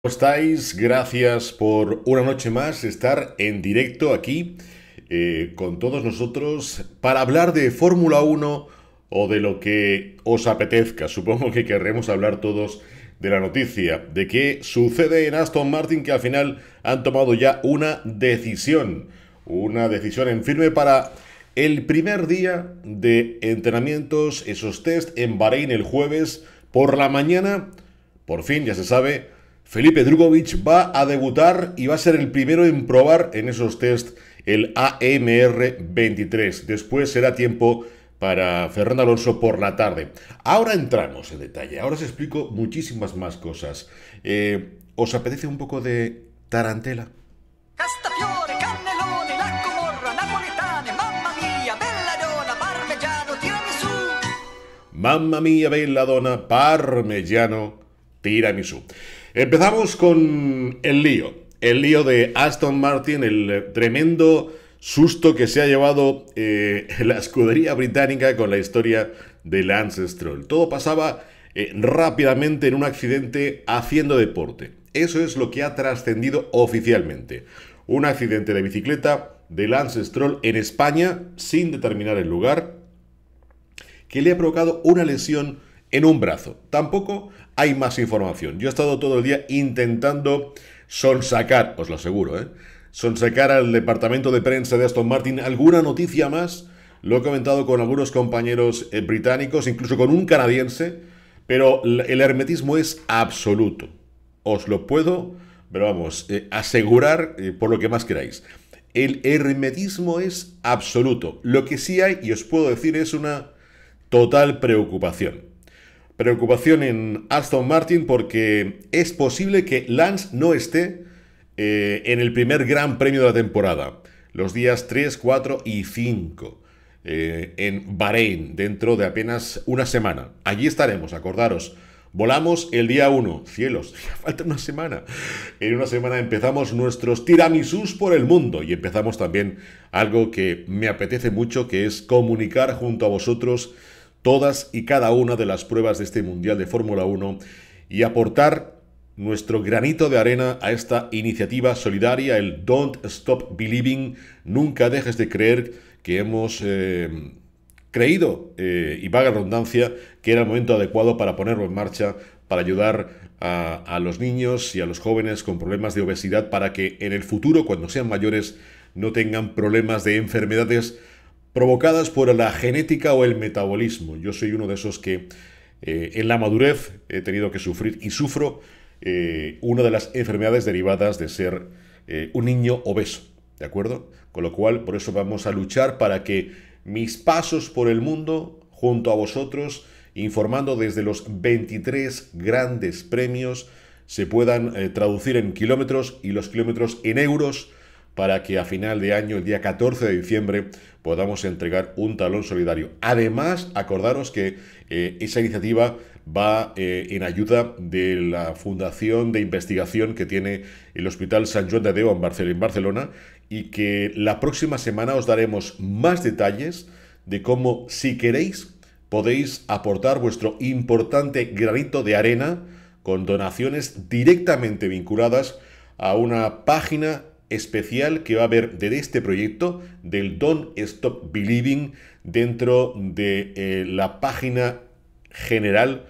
¿Cómo estáis? Gracias por una noche más estar en directo aquí eh, con todos nosotros para hablar de Fórmula 1 o de lo que os apetezca. Supongo que querremos hablar todos de la noticia, de qué sucede en Aston Martin que al final han tomado ya una decisión, una decisión en firme para el primer día de entrenamientos, esos test en Bahrein el jueves por la mañana. Por fin, ya se sabe, Felipe Drugovic va a debutar y va a ser el primero en probar en esos test el AMR23. Después será tiempo para Fernando Alonso por la tarde. Ahora entramos en detalle, ahora os explico muchísimas más cosas. Eh, ¿Os apetece un poco de tarantela? Mamma mia, bella donna, parmigiano, tiramisú. Empezamos con el lío. El lío de Aston Martin, el eh, tremendo susto que se ha llevado eh, la escudería británica con la historia de Lance Stroll. Todo pasaba eh, rápidamente en un accidente haciendo deporte. Eso es lo que ha trascendido oficialmente. Un accidente de bicicleta de Lance Stroll en España, sin determinar el lugar, que le ha provocado una lesión en un brazo. Tampoco hay más información. Yo he estado todo el día intentando sonsacar, os lo aseguro, ¿eh? sonsacar al departamento de prensa de Aston Martin alguna noticia más. Lo he comentado con algunos compañeros eh, británicos, incluso con un canadiense, pero el hermetismo es absoluto. Os lo puedo, pero vamos, eh, asegurar eh, por lo que más queráis. El hermetismo es absoluto. Lo que sí hay, y os puedo decir, es una total preocupación. Preocupación en Aston Martin porque es posible que Lance no esté eh, en el primer gran premio de la temporada, los días 3, 4 y 5, eh, en Bahrein, dentro de apenas una semana. Allí estaremos, acordaros. Volamos el día 1. Cielos, ya falta una semana. En una semana empezamos nuestros tiramisús por el mundo y empezamos también algo que me apetece mucho, que es comunicar junto a vosotros todas y cada una de las pruebas de este Mundial de Fórmula 1 y aportar nuestro granito de arena a esta iniciativa solidaria, el Don't Stop Believing, nunca dejes de creer que hemos... Eh, creído, eh, y vaga redundancia, que era el momento adecuado para ponerlo en marcha, para ayudar a, los niños y a los jóvenes con problemas de obesidad para que en el futuro, cuando sean mayores, no tengan problemas de enfermedades provocadas por la genética o el metabolismo. Yo soy uno de esos que eh, en la madurez he tenido que sufrir y sufro eh, una de las enfermedades derivadas de ser eh, un niño obeso, ¿de acuerdo? Con lo cual, por eso vamos a luchar para que mis pasos por el mundo, junto a vosotros, informando desde los 23 grandes premios, se puedan traducir en kilómetros y los kilómetros en euros para que a final de año, el día 14 de diciembre, podamos entregar un talón solidario. Además, acordaros que eh, esa iniciativa va eh, en ayuda de la fundación de investigación que tiene el Hospital San Juan de Deo en, en Barcelona y que la próxima semana os daremos más detalles de cómo, si queréis, podéis aportar vuestro importante granito de arena con donaciones directamente vinculadas a una página especial que va a haber de este proyecto, del Don't Stop Believing, dentro de eh, la página general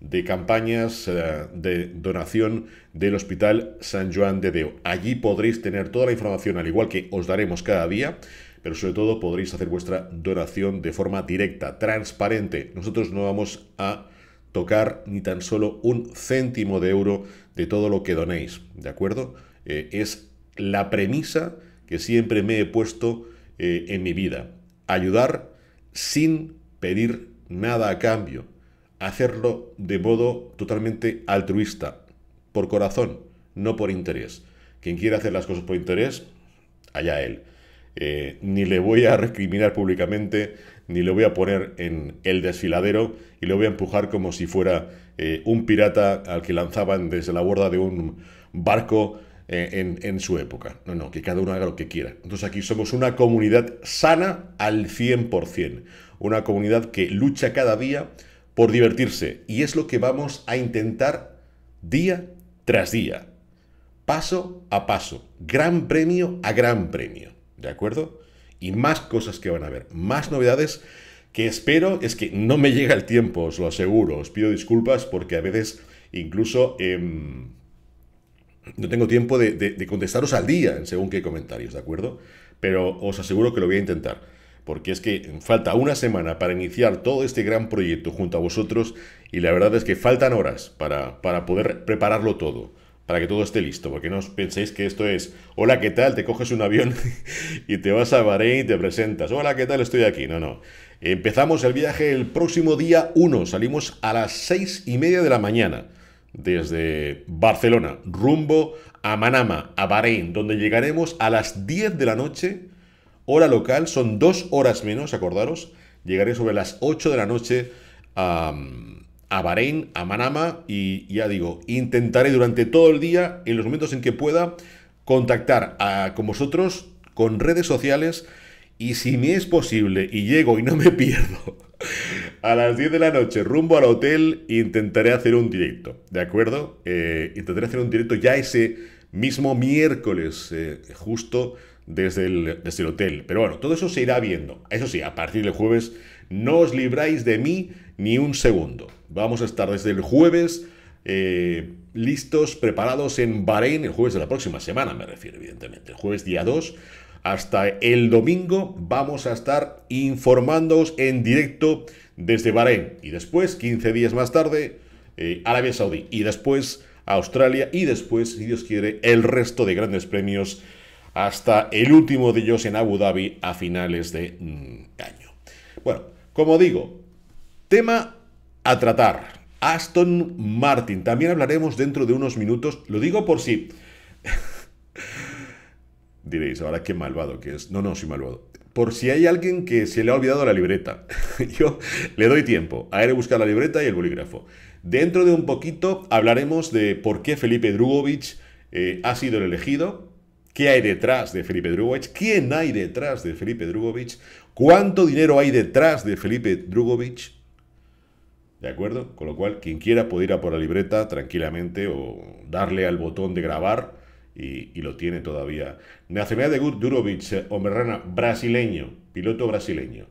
de campañas eh, de donación del Hospital San Juan de Deo. Allí podréis tener toda la información, al igual que os daremos cada día, pero sobre todo podréis hacer vuestra donación de forma directa, transparente. Nosotros no vamos a tocar ni tan solo un céntimo de euro de todo lo que donéis, ¿de acuerdo? Eh, es la premisa que siempre me he puesto eh, en mi vida. Ayudar sin pedir nada a cambio. Hacerlo de modo totalmente altruista, por corazón, no por interés. Quien quiera hacer las cosas por interés, allá él. Eh, ni le voy a recriminar públicamente, ni le voy a poner en el desfiladero y le voy a empujar como si fuera eh, un pirata al que lanzaban desde la borda de un barco eh, en, su época. No, no, que cada uno haga lo que quiera. Entonces aquí somos una comunidad sana al 100%, una comunidad que lucha cada día por divertirse y es lo que vamos a intentar día tras día, paso a paso, gran premio a gran premio, ¿de acuerdo? Y más cosas que van a haber, más novedades que espero es que no me llega el tiempo, os lo aseguro, os pido disculpas porque a veces incluso... Em, no tengo tiempo de, contestaros al día en según qué comentarios, ¿de acuerdo? Pero os aseguro que lo voy a intentar, porque es que falta una semana para iniciar todo este gran proyecto junto a vosotros y la verdad es que faltan horas para, para poder prepararlo todo para que todo esté listo, porque no os penséis que esto es, hola, ¿qué tal? Te coges un avión y te vas a Bahrein y te presentas, hola, ¿qué tal? Estoy aquí. No, no. Empezamos el viaje el próximo día 1, salimos a las 6 y media de la mañana desde Barcelona rumbo a Manama, a Bahrein, donde llegaremos a las 10 de la noche, hora local, son dos horas menos, acordaros, llegaré sobre las 8 de la noche a, a Bahrein, a Manama, y ya digo, intentaré durante todo el día, en los momentos en que pueda, contactar con vosotros con redes sociales y si me es posible y llego y no me pierdo a las 10 de la noche rumbo al hotel, intentaré hacer un directo, ¿de acuerdo? Eh, intentaré hacer un directo ya ese mismo miércoles, eh, justo desde el, hotel. Pero bueno, todo eso se irá viendo. Eso sí, a partir del jueves no os libráis de mí ni un segundo. Vamos a estar desde el jueves eh, listos, preparados en Bahrein, el jueves de la próxima semana me refiero, evidentemente. El jueves día 2 hasta el domingo vamos a estar informándoos en directo desde Bahrein y después, 15 días más tarde, eh, Arabia Saudí y después Australia y después, si Dios quiere, el resto de grandes premios hasta el último de ellos en Abu Dhabi a finales de mm, año. Bueno, como digo, tema a tratar. Aston Martin. También hablaremos dentro de unos minutos. Lo digo por si... Diréis, ahora qué malvado que es. No, no, soy malvado. Por si hay alguien que se le ha olvidado la libreta. Yo le doy tiempo a ir a buscar la libreta y el bolígrafo. Dentro de un poquito hablaremos de por qué Felipe Drugovic eh, ha sido el elegido, qué hay detrás de Felipe Drugovic, quién hay detrás de Felipe Drugovic, cuánto dinero hay detrás de Felipe Drugovic. ¿De acuerdo? Con lo cual, quien quiera puede ir a por la libreta tranquilamente o darle al botón de grabar y, lo tiene todavía. Nacionalidad de Durovic, eh, rana brasileño, piloto brasileño.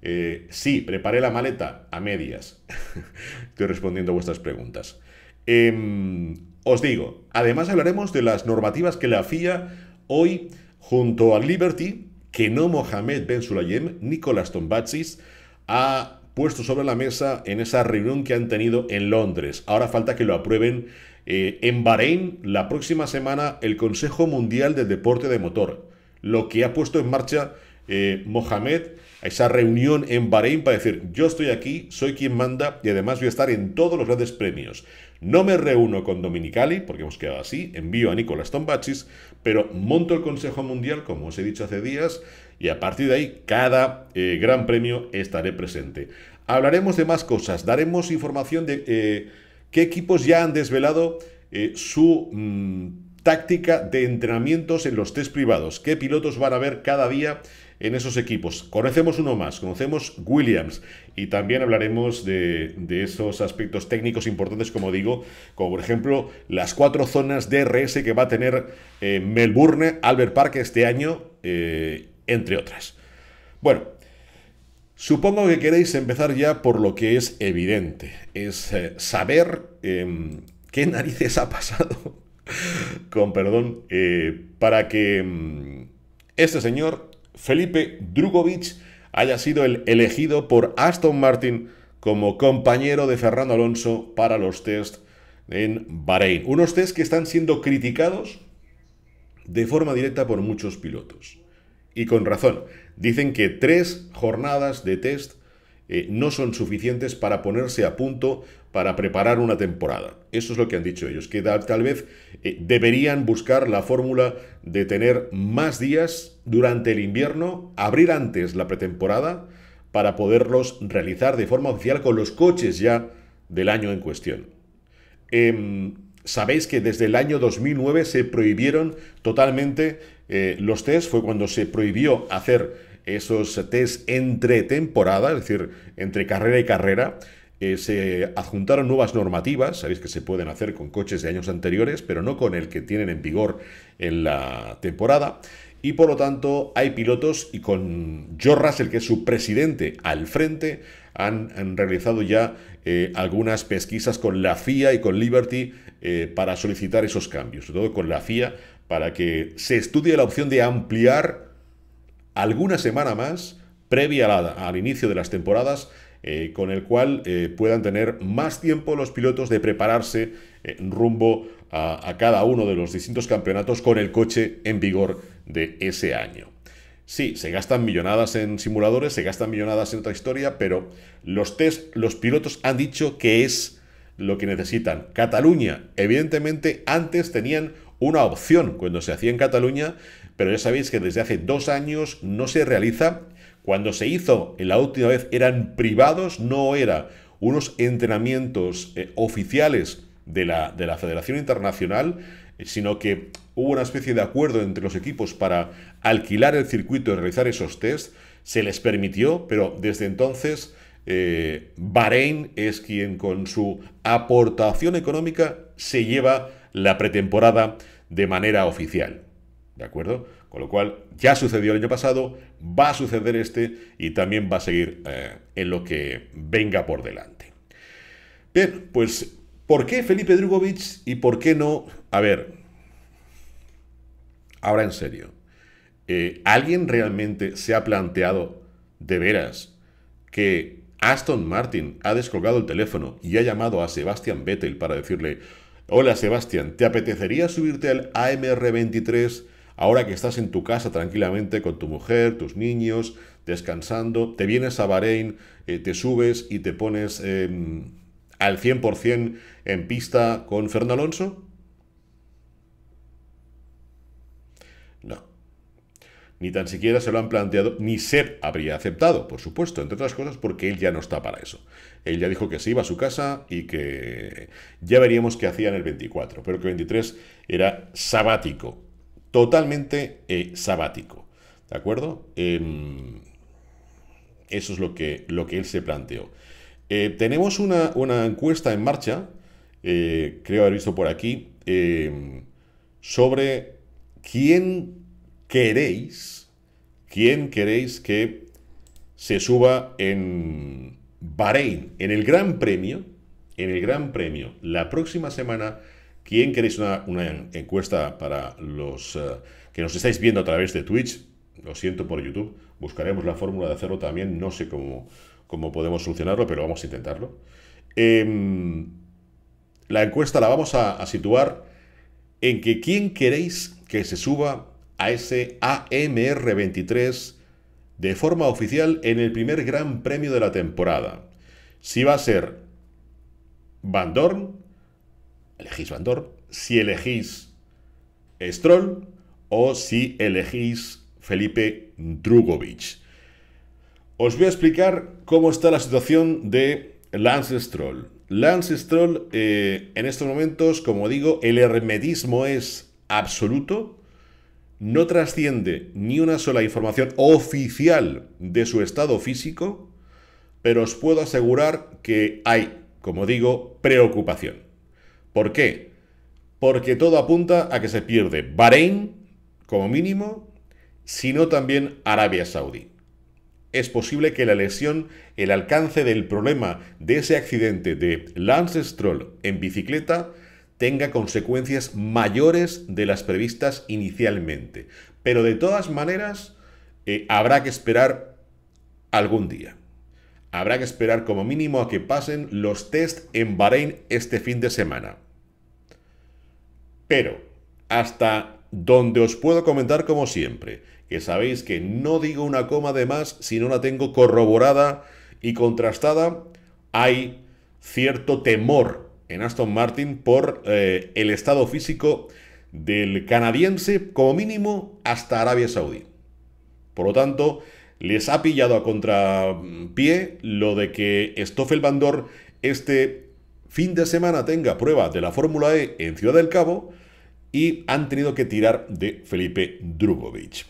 Eh, sí, preparé la maleta a medias. Estoy respondiendo a vuestras preguntas. Em, os digo, además hablaremos de las normativas que la FIA hoy, junto a Liberty, que no Mohamed Ben Sulayem, Nicolás Tombatsis, ha puesto sobre la mesa en esa reunión que han tenido en Londres. Ahora falta que lo aprueben eh, en Bahrein, la próxima semana, el Consejo Mundial del Deporte de Motor, lo que ha puesto en marcha eh, Mohamed esa reunión en Bahrein para decir, yo estoy aquí, soy quien manda y además voy a estar en todos los grandes premios. No me reúno con Dominicali, porque hemos quedado así, envío a Nicolás Tombachis, pero monto el Consejo Mundial, como os he dicho hace días, y a partir de ahí, cada eh, gran premio estaré presente. Hablaremos de más cosas, daremos información de qué equipos ya han desvelado eh, su mm, táctica de entrenamientos en los test privados, qué pilotos van a ver cada día en esos equipos. Conocemos uno más, conocemos Williams y también hablaremos de, esos aspectos técnicos importantes, como digo, como por ejemplo las cuatro zonas DRS que va a tener eh, Melbourne, Albert Park este año, eh, entre otras. Bueno, Supongo que queréis empezar ya por lo que es evidente, es eh, saber em, qué narices ha pasado, con perdón, eh, para que em, este señor, Felipe Drugovic, haya sido el elegido por Aston Martin como compañero de Fernando Alonso para los test en Bahrein. Unos test que están siendo criticados de forma directa por muchos pilotos. Y con razón. Dicen que tres jornadas de test eh, no son suficientes para ponerse a punto para preparar una temporada. Eso es lo que han dicho ellos, que tal vez eh, deberían buscar la fórmula de tener más días durante el invierno, abrir antes la pretemporada para poderlos realizar de forma oficial con los coches ya del año en cuestión. Em, Sabéis que desde el año 2009 se prohibieron totalmente eh, los test fue cuando se prohibió hacer esos test entre temporada, es decir, entre carrera y carrera. Eh, se adjuntaron nuevas normativas, sabéis que se pueden hacer con coches de años anteriores, pero no con el que tienen en vigor en la temporada. Y por lo tanto hay pilotos y con Joe Russell, que es su presidente, al frente, han, realizado ya eh, algunas pesquisas con la FIA y con Liberty para solicitar esos cambios, sobre todo con la FIA para que se estudie la opción de ampliar alguna semana más previa al inicio de las temporadas, eh, con el cual eh, puedan tener más tiempo los pilotos de prepararse eh, rumbo a, a, cada uno de los distintos campeonatos con el coche en vigor de ese año. Sí, se gastan millonadas en simuladores, se gastan millonadas en otra historia, pero los test, los pilotos han dicho que es lo que necesitan. Cataluña, evidentemente, antes tenían una opción cuando se hacía en Cataluña, pero ya sabéis que desde hace dos años no se realiza. Cuando se hizo la última vez eran privados, no era unos entrenamientos eh, oficiales de la, de la Federación Internacional, sino que hubo una especie de acuerdo entre los equipos para alquilar el circuito y realizar esos test. Se les permitió, pero desde entonces eh, Bahrein es quien con su aportación económica se lleva la pretemporada de manera oficial. ¿De acuerdo? Con lo cual, ya sucedió el año pasado, va a suceder este y también va a seguir eh, en lo que venga por delante. Bien, pues, ¿por qué Felipe Drugovic y por qué no? A ver, ahora en serio, eh, ¿alguien realmente se ha planteado de veras que Aston Martin ha descolgado el teléfono y ha llamado a Sebastian Vettel para decirle, Hola Sebastián, ¿te apetecería subirte al AMR23 ahora que estás en tu casa tranquilamente con tu mujer, tus niños, descansando? Te vienes a Bahrein, eh, te subes y te pones em, al 100% en pista con Fernando Alonso? No. Ni tan siquiera se lo han planteado, ni Seb habría aceptado, por supuesto, entre otras cosas porque él ya no está para eso. Él ya dijo que se iba a su casa y que ya veríamos qué hacía en el 24, pero que el 23 era sabático, totalmente eh, sabático. ¿De acuerdo? Em, eso es lo que, lo que él se planteó. Eh, tenemos una, una, encuesta en marcha, eh, creo haber visto por aquí, em, sobre quién queréis, quién queréis que se suba en, Bahrein, en el Gran Premio, en el Gran Premio, la próxima semana, ¿quién queréis una, encuesta para los eh, que nos estáis viendo a través de Twitch? Lo siento por YouTube, buscaremos la fórmula de hacerlo también, no sé cómo, cómo podemos solucionarlo, pero vamos a intentarlo. Em, la encuesta la vamos a, a situar en que quién queréis que se suba a ese AMR23 de forma oficial en el primer gran premio de la temporada. Si va a ser Van Dorn, elegís Van si elegís Stroll o si elegís Felipe Drugovic. Os voy a explicar cómo está la situación de Lance Stroll. Lance Stroll, eh, en estos momentos, como digo, el hermedismo es absoluto no trasciende ni una sola información oficial de su estado físico, pero os puedo asegurar que hay, como digo, preocupación. ¿Por qué? Porque todo apunta a que se pierde Bahrein, como mínimo, sino también Arabia Saudí. Es posible que la lesión, el alcance del problema de ese accidente de Lance Stroll en bicicleta, tenga consecuencias mayores de las previstas inicialmente. Pero de todas maneras, eh, habrá que esperar algún día. Habrá que esperar como mínimo a que pasen los test en Bahrein este fin de semana. Pero, hasta donde os puedo comentar como siempre, que sabéis que no digo una coma de más si no la tengo corroborada y contrastada, hay cierto temor en Aston Martin por eh, el estado físico del canadiense, como mínimo, hasta Arabia Saudí. Por lo tanto, les ha pillado a contrapié lo de que Stoffel Bandor este fin de semana tenga prueba de la Fórmula E en Ciudad del Cabo y han tenido que tirar de Felipe Drugovic.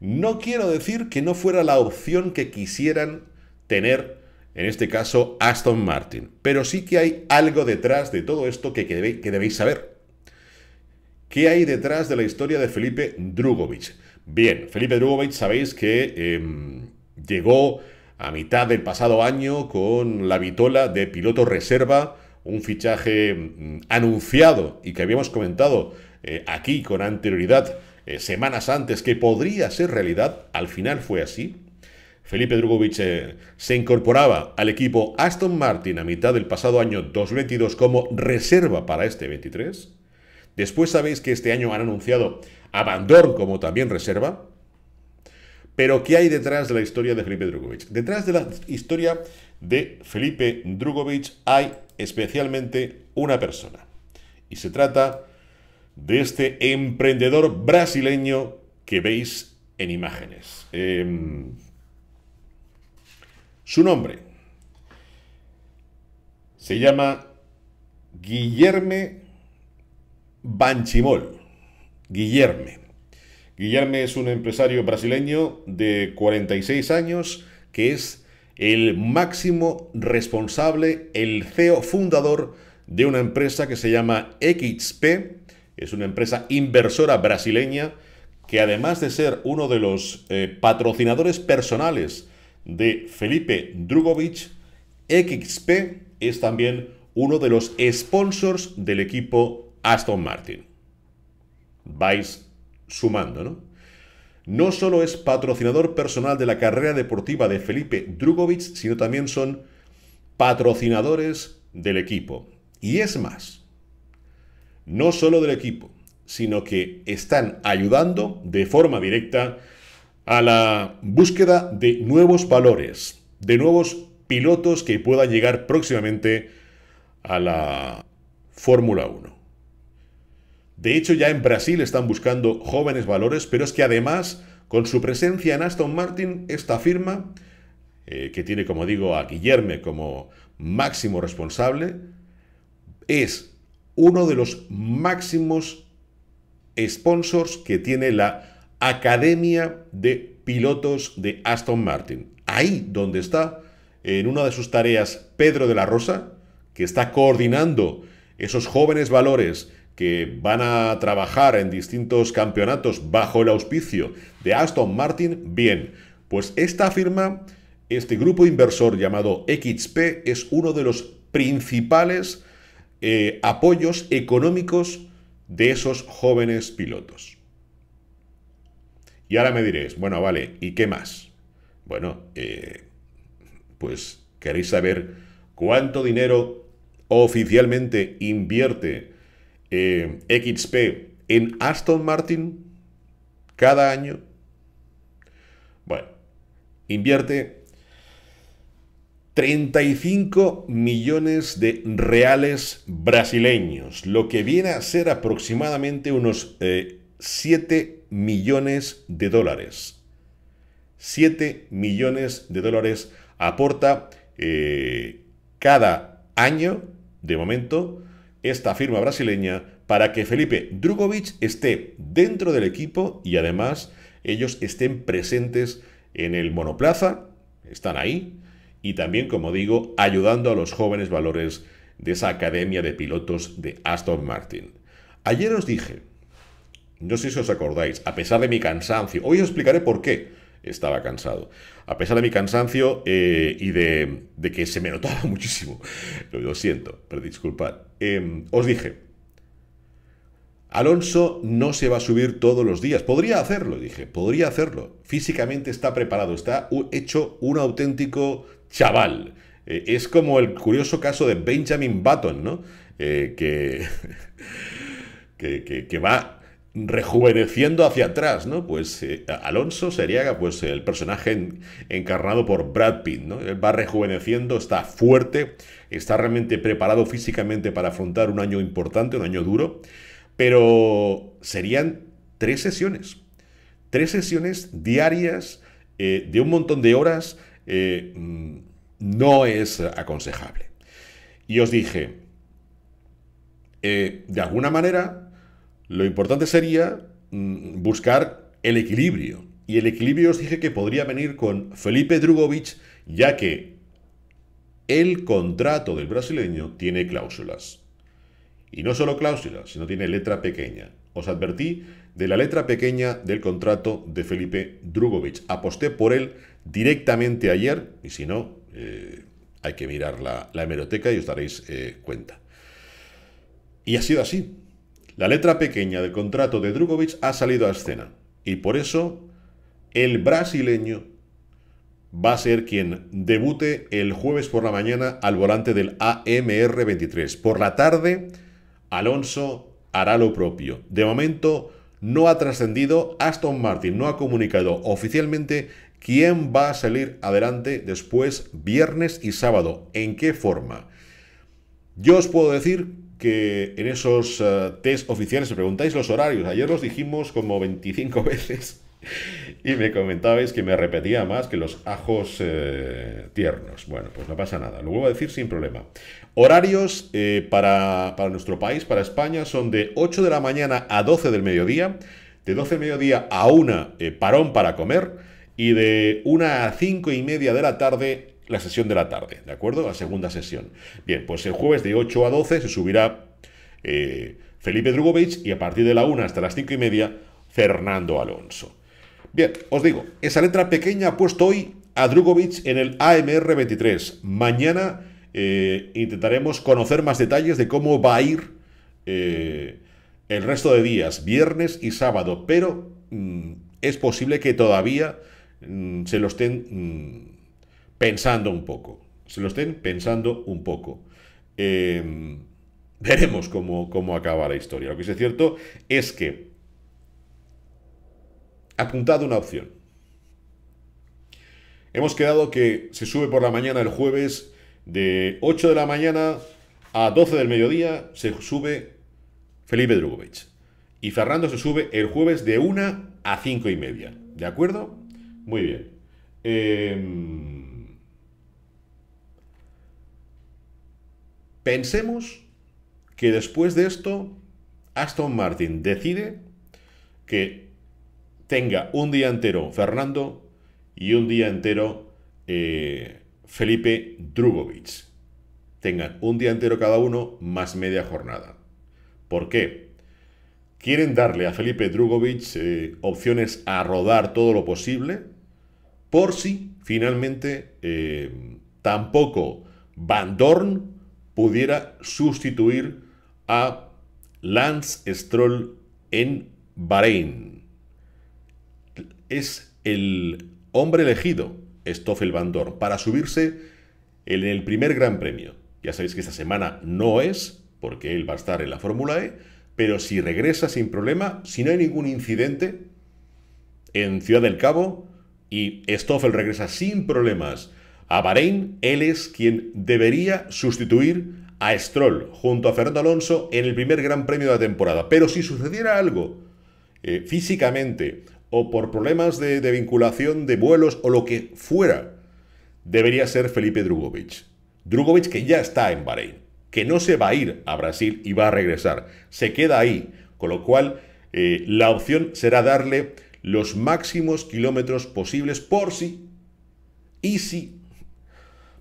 No quiero decir que no fuera la opción que quisieran tener en este caso Aston Martin. Pero sí que hay algo detrás de todo esto que, debéis saber. ¿Qué hay detrás de la historia de Felipe Drugovic? Bien, Felipe Drugovic sabéis que em, llegó a mitad del pasado año con la vitola de piloto reserva, un fichaje mm, anunciado y que habíamos comentado eh, aquí con anterioridad, eh, semanas antes, que podría ser realidad, al final fue así. Felipe Drugovic eh, se incorporaba al equipo Aston Martin a mitad del pasado año 2022 como reserva para este 23. Después sabéis que este año han anunciado a como también reserva. Pero ¿qué hay detrás de la historia de Felipe Drugovic? Detrás de la historia de Felipe Drugovic hay especialmente una persona. Y se trata de este emprendedor brasileño que veis en imágenes. Em, su nombre se llama Guillerme Banchimol. Guillerme. Guillerme es un empresario brasileño de 46 años que es el máximo responsable, el CEO fundador de una empresa que se llama XP. Es una empresa inversora brasileña que además de ser uno de los eh, patrocinadores personales de Felipe Drugovic, XP es también uno de los sponsors del equipo Aston Martin. Vais sumando, ¿no? No solo es patrocinador personal de la carrera deportiva de Felipe Drugovic, sino también son patrocinadores del equipo. Y es más, no solo del equipo, sino que están ayudando de forma directa a la búsqueda de nuevos valores, de nuevos pilotos que puedan llegar próximamente a la Fórmula 1. De hecho, ya en Brasil están buscando jóvenes valores, pero es que además, con su presencia en Aston Martin, esta firma, eh, que tiene, como digo, a Guillerme como máximo responsable, es uno de los máximos sponsors que tiene la Academia de Pilotos de Aston Martin. Ahí donde está, en una de sus tareas, Pedro de la Rosa, que está coordinando esos jóvenes valores que van a trabajar en distintos campeonatos bajo el auspicio de Aston Martin, bien, pues esta firma, este grupo inversor llamado XP, es uno de los principales eh, apoyos económicos de esos jóvenes pilotos. Y ahora me diréis, bueno, vale, ¿y qué más? Bueno, eh, pues queréis saber cuánto dinero oficialmente invierte eh, XP en Aston Martin cada año. Bueno, invierte 35 millones de reales brasileños, lo que viene a ser aproximadamente unos 7 eh, 7 millones de dólares. 7 millones de dólares aporta eh, cada año, de momento, esta firma brasileña para que Felipe Drugovic esté dentro del equipo y además ellos estén presentes en el monoplaza, están ahí, y también, como digo, ayudando a los jóvenes valores de esa academia de pilotos de Aston Martin. Ayer os dije no sé si os acordáis, a pesar de mi cansancio, hoy os explicaré por qué estaba cansado. A pesar de mi cansancio eh, y de, que se me notaba muchísimo, lo siento, pero disculpad, em, os dije, Alonso no se va a subir todos los días. Podría hacerlo, dije, podría hacerlo. Físicamente está preparado, está hecho un auténtico chaval. Eh, es como el curioso caso de Benjamin Button, ¿no? Eh, que, que, que va rejuveneciendo hacia atrás, ¿no? Pues eh, Alonso sería pues, el personaje encarnado por Brad Pitt, ¿no? Él va rejuveneciendo, está fuerte, está realmente preparado físicamente para afrontar un año importante, un año duro, pero serían tres sesiones, tres sesiones diarias eh, de un montón de horas, eh, mm, no es aconsejable. Y os dije, de alguna manera, lo importante sería mm, buscar el equilibrio. Y el equilibrio os dije que podría venir con Felipe Drugovic, ya que el contrato del brasileño tiene cláusulas. Y no solo cláusulas, sino tiene letra pequeña. Os advertí de la letra pequeña del contrato de Felipe Drugovic. Aposté por él directamente ayer, y si no, eh, hay que mirar la, hemeroteca y os daréis eh, cuenta. Y ha sido así. La letra pequeña del contrato de Drugovic ha salido a escena y por eso el brasileño va a ser quien debute el jueves por la mañana al volante del AMR23. Por la tarde, Alonso hará lo propio. De momento no ha trascendido, Aston Martin no ha comunicado oficialmente quién va a salir adelante después viernes y sábado, en qué forma. Yo os puedo decir que en esos eh, test oficiales, os preguntáis los horarios, ayer los dijimos como 25 veces y me comentabais que me repetía más que los ajos eh, tiernos. Bueno, pues no pasa nada, lo vuelvo a decir sin problema. Horarios eh, para, nuestro país, para España, son de 8 de la mañana a 12 del mediodía, de 12 del mediodía a 1 parón para comer y de 1 a 5 y media de la tarde la sesión de la tarde, ¿de acuerdo? La segunda sesión. Bien, pues el jueves de 8 a 12 se subirá eh, Felipe Drugovic y a partir de la 1 hasta las 5 y media Fernando Alonso. Bien, os digo, esa letra pequeña ha puesto hoy a Drugovic en el AMR 23. Mañana eh, intentaremos conocer más detalles de cómo va a ir eh, el resto de días, viernes y sábado, pero mm, es posible que todavía mm, se lo estén... Mm, pensando un poco. Se lo estén pensando un poco. Em, veremos cómo, acaba la historia. Lo que es cierto es que apuntado una opción. Hemos quedado que se sube por la mañana el jueves de 8 de la mañana a 12 del mediodía se sube Felipe Drugovic. Y Fernando se sube el jueves de 1 a 5 y media. ¿De acuerdo? Muy bien. Em, Pensemos que después de esto, Aston Martin decide que tenga un día entero Fernando y un día entero eh, Felipe Drugovic. Tengan un día entero cada uno más media jornada. ¿Por qué? Quieren darle a Felipe Drugovic eh, opciones a rodar todo lo posible por si finalmente eh, tampoco Van Dorn pudiera sustituir a Lance Stroll en Bahrein. Es el hombre elegido, Stoffel Van para subirse en el primer Gran Premio. Ya sabéis que esta semana no es, porque él va a estar en la Fórmula E, pero si regresa sin problema, si no hay ningún incidente en Ciudad del Cabo y Stoffel regresa sin problemas a Bahrein, él es quien debería sustituir a Stroll junto a Fernando Alonso en el primer Gran Premio de la temporada. Pero si sucediera algo eh, físicamente o por problemas de, vinculación de vuelos o lo que fuera, debería ser Felipe Drugovic. Drugovic que ya está en Bahrein, que no se va a ir a Brasil y va a regresar, se queda ahí, con lo cual eh, la opción será darle los máximos kilómetros posibles por si, sí, y si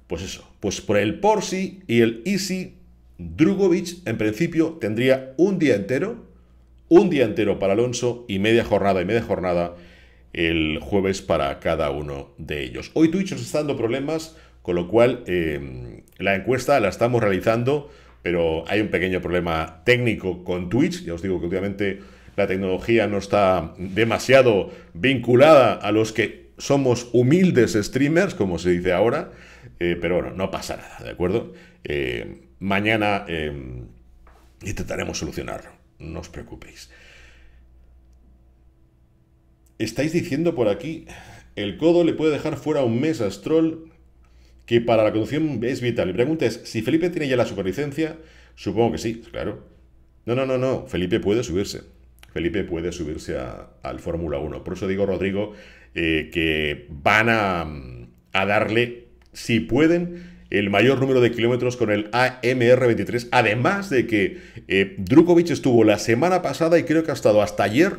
pues eso, pues por el Porsi y el Easy, Drugovic en principio tendría un día entero, un día entero para Alonso y media jornada y media jornada el jueves para cada uno de ellos. Hoy Twitch nos está dando problemas, con lo cual em, la encuesta la estamos realizando, pero hay un pequeño problema técnico con Twitch. Ya os digo que obviamente la tecnología no está demasiado vinculada a los que somos humildes streamers, como se dice ahora. Eh, pero bueno, no pasa nada, ¿de acuerdo? Eh, mañana eh, intentaremos solucionarlo, no os preocupéis. Estáis diciendo por aquí, el codo le puede dejar fuera un mes a Stroll, que para la conducción es vital. y pregunta es, si Felipe tiene ya la superlicencia, supongo que sí, claro. No, no, no, no, Felipe puede subirse. Felipe puede subirse a, al Fórmula 1. Por eso digo, Rodrigo, que van a, a darle si pueden, el mayor número de kilómetros con el AMR23. Además de que eh, Drukovic estuvo la semana pasada y creo que ha estado hasta ayer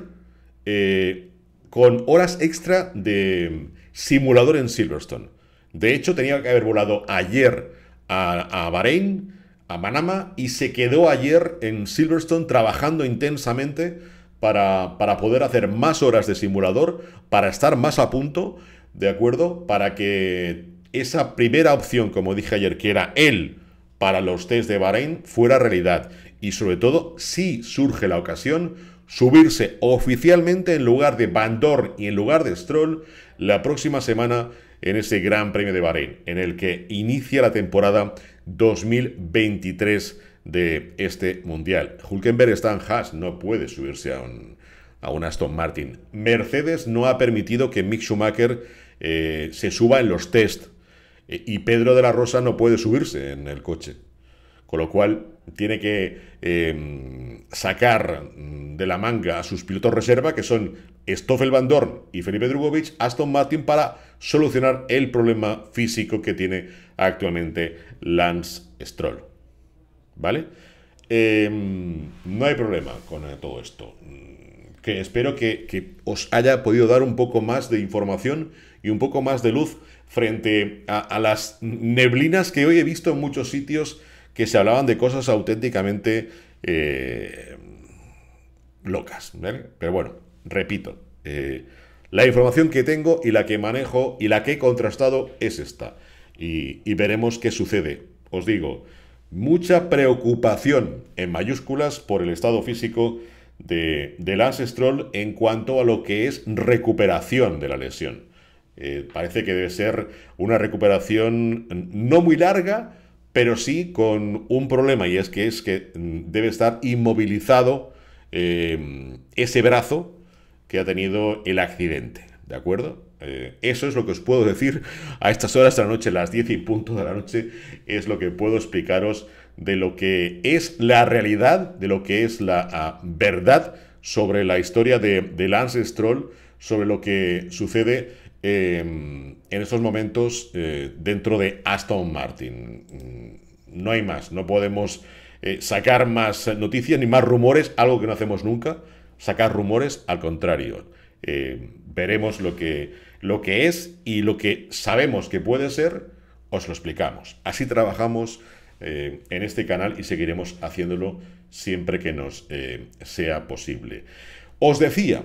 eh, con horas extra de simulador en Silverstone. De hecho, tenía que haber volado ayer a, Bahrein, a Manama, y se quedó ayer en Silverstone trabajando intensamente para, para poder hacer más horas de simulador, para estar más a punto, ¿de acuerdo? Para que esa primera opción, como dije ayer, que era él para los test de Bahrein, fuera realidad. Y sobre todo, si surge la ocasión, subirse oficialmente en lugar de Van Dorn y en lugar de Stroll la próxima semana en ese Gran Premio de Bahrein, en el que inicia la temporada 2023 de este Mundial. Hulkenberg está en Haas, no puede subirse a un, Aston Martin. Mercedes no ha permitido que Mick Schumacher eh, se suba en los test y Pedro de la Rosa no puede subirse en el coche. Con lo cual tiene que em, sacar de la manga a sus pilotos reserva, que son Stoffel Van Dorn y Felipe Drugovic, Aston Martin, para solucionar el problema físico que tiene actualmente Lance Stroll. ¿Vale? Em, no hay problema con eh, todo esto. Mm, que espero que os haya podido dar un poco más de información y un poco más de luz frente a, las neblinas que hoy he visto en muchos sitios que se hablaban de cosas auténticamente eh, locas. Pero bueno, repito, eh, la información que tengo y la que manejo y la que he contrastado es esta. Y, veremos qué sucede. Os digo, mucha preocupación en mayúsculas por el estado físico de, del ancestral en cuanto a lo que es recuperación de la lesión. Eh, parece que debe ser una recuperación no muy larga, pero sí con un problema, y es que, es que mm, debe estar inmovilizado eh, ese brazo que ha tenido el accidente. ¿De acuerdo? Eh, eso es lo que os puedo decir a estas horas de la noche, las 10 y punto de la noche, es lo que puedo explicaros de lo que es la realidad, de lo que es la ah, verdad sobre la historia de, de Lance Stroll, sobre lo que sucede Em, en estos momentos eh, dentro de Aston Martin. Mm, no hay más, no podemos eh, sacar más noticias ni más rumores, algo que no hacemos nunca, sacar rumores, al contrario. Em, veremos lo que, lo que es y lo que sabemos que puede ser, os lo explicamos. Así trabajamos em, en este canal y seguiremos haciéndolo siempre que nos eh, sea posible. Os decía,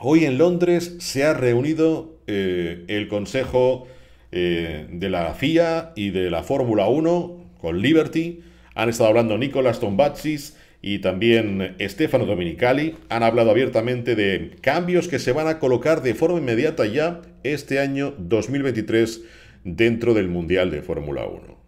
Hoy en Londres se ha reunido eh, el Consejo eh, de la FIA y de la Fórmula 1 con Liberty. Han estado hablando Nicolás Tombatsis y también Stefano Dominicali. Han hablado abiertamente de cambios que se van a colocar de forma inmediata ya este año 2023 dentro del Mundial de Fórmula 1.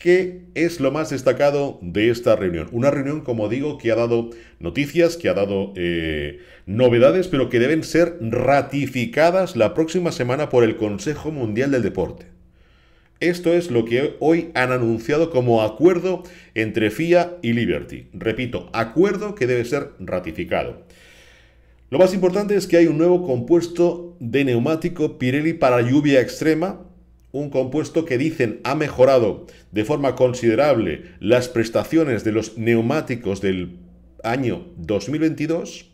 ¿Qué es lo más destacado de esta reunión? Una reunión, como digo, que ha dado noticias, que ha dado eh, novedades, pero que deben ser ratificadas la próxima semana por el Consejo Mundial del Deporte. Esto es lo que hoy han anunciado como acuerdo entre FIA y Liberty. Repito, acuerdo que debe ser ratificado. Lo más importante es que hay un nuevo compuesto de neumático Pirelli para lluvia extrema, un compuesto que dicen ha mejorado de forma considerable las prestaciones de los neumáticos del año 2022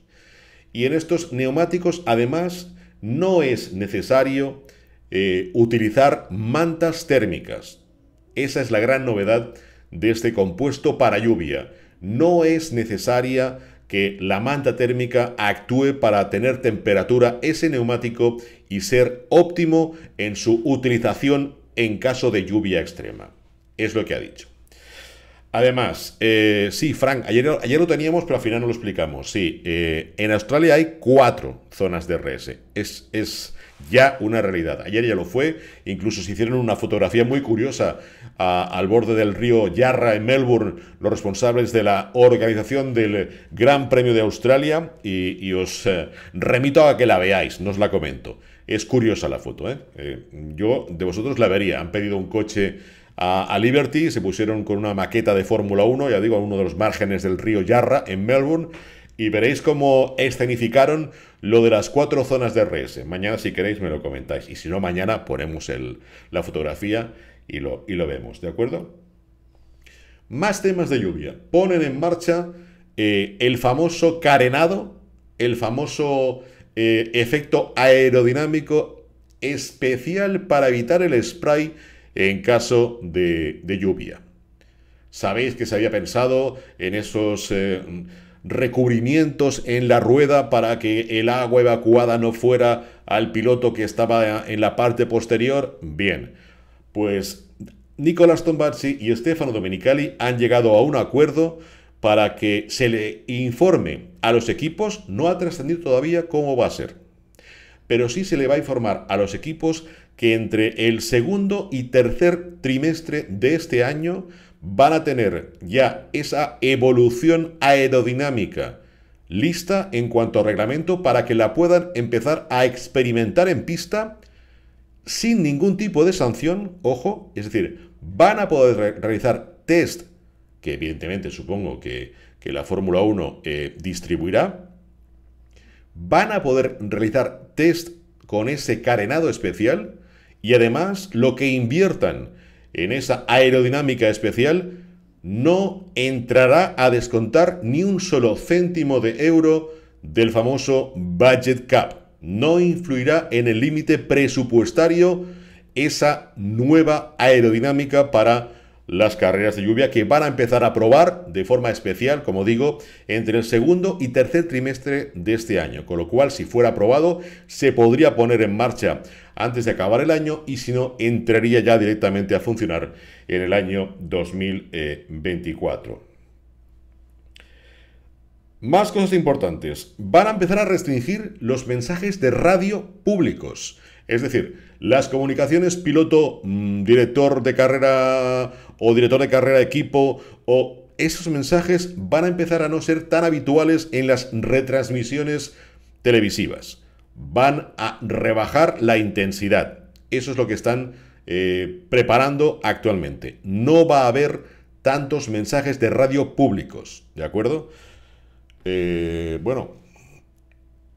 y en estos neumáticos además no es necesario eh, utilizar mantas térmicas. Esa es la gran novedad de este compuesto para lluvia. No es necesaria que la manta térmica actúe para tener temperatura ese neumático y ser óptimo en su utilización en caso de lluvia extrema. Es lo que ha dicho. Además, eh, sí, Frank, ayer, ayer, lo teníamos, pero al final no lo explicamos. Sí, eh, en Australia hay cuatro zonas de RS. Es, es, ya una realidad. Ayer ya lo fue, incluso se hicieron una fotografía muy curiosa al borde del río Yarra en Melbourne, los responsables de la organización del Gran Premio de Australia, y, os eh, remito a que la veáis, no os la comento. Es curiosa la foto, ¿eh? Eh, yo de vosotros la vería. Han pedido un coche a, a Liberty, se pusieron con una maqueta de Fórmula 1, ya digo, a uno de los márgenes del río Yarra en Melbourne, y veréis cómo escenificaron lo de las cuatro zonas de RS. Mañana, si queréis, me lo comentáis. Y si no, mañana ponemos el, la fotografía y lo, y lo vemos, ¿de acuerdo? Más temas de lluvia. Ponen en marcha eh, el famoso carenado, el famoso eh, efecto aerodinámico especial para evitar el spray en caso de, lluvia. Sabéis que se había pensado en esos... Eh, recubrimientos en la rueda para que el agua evacuada no fuera al piloto que estaba en la parte posterior. Bien, pues nicolás Tombazzi y Stefano Domenicali han llegado a un acuerdo para que se le informe a los equipos, no ha trascendido todavía cómo va a ser, pero sí se le va a informar a los equipos que entre el segundo y tercer trimestre de este año van a tener ya esa evolución aerodinámica lista en cuanto a reglamento para que la puedan empezar a experimentar en pista sin ningún tipo de sanción, ojo, es decir, van a poder realizar test que evidentemente supongo que, la Fórmula 1 eh, distribuirá, van a poder realizar test con ese carenado especial y además lo que inviertan en esa aerodinámica especial, no entrará a descontar ni un solo céntimo de euro del famoso budget cap. No influirá en el límite presupuestario esa nueva aerodinámica para las carreras de lluvia que van a empezar a probar de forma especial, como digo, entre el segundo y tercer trimestre de este año. Con lo cual, si fuera aprobado, se podría poner en marcha antes de acabar el año y si no, entraría ya directamente a funcionar en el año 2024. Más cosas importantes. Van a empezar a restringir los mensajes de radio públicos. Es decir, las comunicaciones piloto, mm, director de carrera o director de carrera de equipo o esos mensajes van a empezar a no ser tan habituales en las retransmisiones televisivas. Van a rebajar la intensidad. Eso es lo que están eh, preparando actualmente. No va a haber tantos mensajes de radio públicos, ¿de acuerdo? Eh, bueno,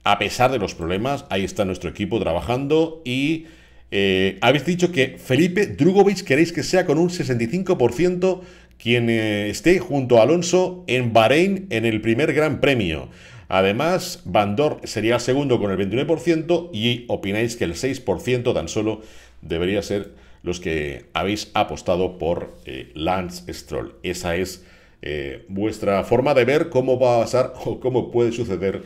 a pesar de los problemas, ahí está nuestro equipo trabajando y eh, habéis dicho que Felipe Drugovic queréis que sea con un 65% quien eh, esté junto a Alonso en Bahrein en el primer Gran Premio. Además, Bandor sería el segundo con el 29% y opináis que el 6% tan solo debería ser los que habéis apostado por eh, Lance Stroll. Esa es vuestra forma de ver cómo va a pasar o cómo puede suceder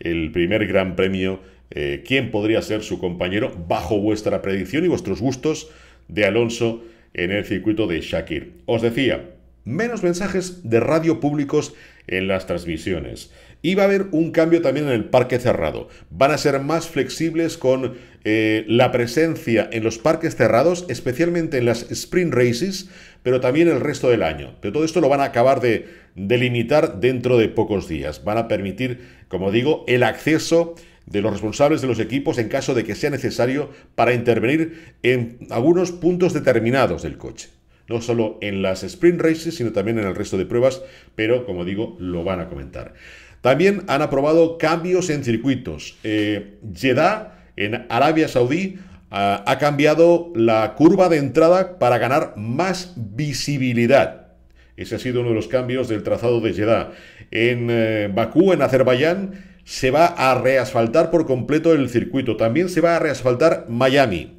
el primer Gran Premio eh, quién podría ser su compañero bajo vuestra predicción y vuestros gustos de Alonso en el circuito de Shakir. Os decía, menos mensajes de radio públicos en las transmisiones. Y va a haber un cambio también en el parque cerrado. Van a ser más flexibles con eh, la presencia en los parques cerrados, especialmente en las sprint races, pero también el resto del año. Pero todo esto lo van a acabar de delimitar dentro de pocos días. Van a permitir, como digo, el acceso de los responsables de los equipos en caso de que sea necesario para intervenir en algunos puntos determinados del coche. No solo en las sprint races, sino también en el resto de pruebas, pero como digo, lo van a comentar. También han aprobado cambios en circuitos. Eh, Jeddah, en Arabia Saudí, ha, cambiado la curva de entrada para ganar más visibilidad. Ese ha sido uno de los cambios del trazado de Jeddah. En eh, Bakú, en Azerbaiyán, se va a reasfaltar por completo el circuito. También se va a reasfaltar Miami.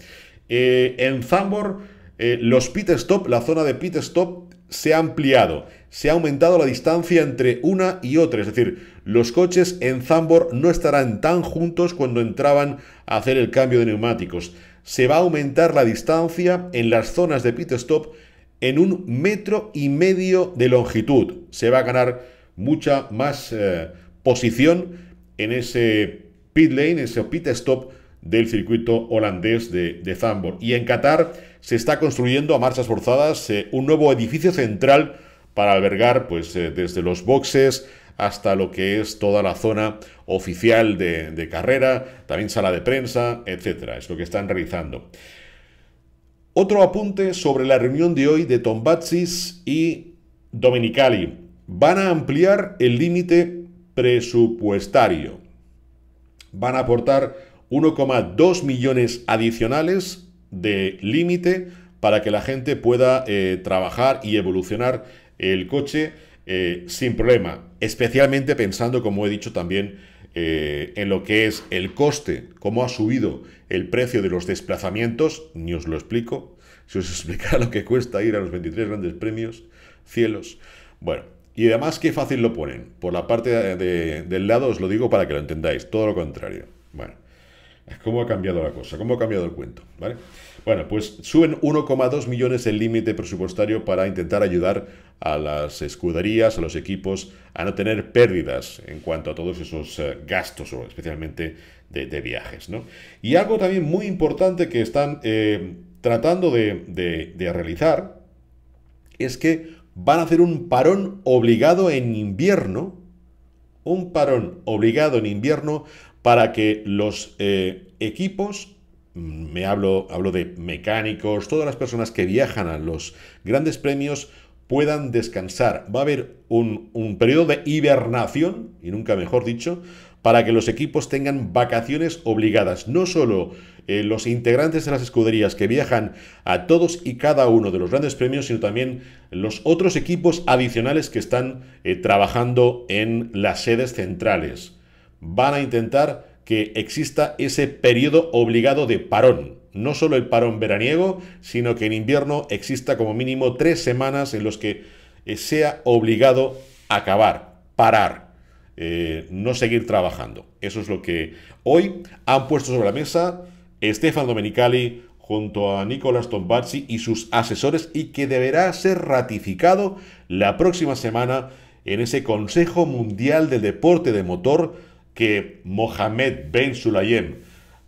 Eh, en Zambor, eh, los pit stop, la zona de pit stop se ha ampliado. Se ha aumentado la distancia entre una y otra. Es decir, los coches en Zambor no estarán tan juntos cuando entraban a hacer el cambio de neumáticos. Se va a aumentar la distancia en las zonas de pit stop en un metro y medio de longitud. Se va a ganar mucha más eh, posición en ese pit lane, ese pit stop del circuito holandés de, de Y en Qatar se está construyendo a marchas forzadas eh, un nuevo edificio central para albergar pues, eh, desde los boxes hasta lo que es toda la zona oficial de, carrera, también sala de prensa, etc. Es lo que están realizando. Otro apunte sobre la reunión de hoy de Tombatsis y Dominicali. Van a ampliar el límite presupuestario. Van a aportar 1,2 millones adicionales de límite para que la gente pueda eh, trabajar y evolucionar el coche eh, sin problema, especialmente pensando, como he dicho también, eh, en lo que es el coste, cómo ha subido el precio de los desplazamientos, ni os lo explico, si os explicara lo que cuesta ir a los 23 grandes premios, cielos. Bueno, y además, qué fácil lo ponen. Por la parte del lado os lo digo para que lo entendáis. Todo lo contrario. Bueno, ¿cómo ha cambiado la cosa? ¿Cómo ha cambiado el cuento? ¿Vale? Bueno, pues suben 1,2 millones el límite presupuestario para intentar ayudar a las escuderías, a los equipos, a no tener pérdidas en cuanto a todos esos eh, gastos, o especialmente de, viajes. Y algo también muy importante que están eh, tratando de realizar es que van a hacer un parón obligado en invierno, un parón obligado en invierno para que los eh, equipos, mm, me hablo, hablo de mecánicos, todas las personas que viajan a los grandes premios, puedan descansar. Va a haber un, un periodo de hibernación, y nunca mejor dicho, para que los equipos tengan vacaciones obligadas, no solo eh, los integrantes de las escuderías que viajan a todos y cada uno de los grandes premios, sino también los otros equipos adicionales que están eh, trabajando en las sedes centrales. Van a intentar que exista ese periodo obligado de parón. No solo el parón veraniego, sino que en invierno exista como mínimo tres semanas en los que eh, sea obligado acabar, parar, eh, no seguir trabajando. Eso es lo que hoy han puesto sobre la mesa Estefan Domenicali junto a Nicolás Tombazzi y sus asesores y que deberá ser ratificado la próxima semana en ese Consejo Mundial del Deporte de Motor que Mohamed Ben Sulayem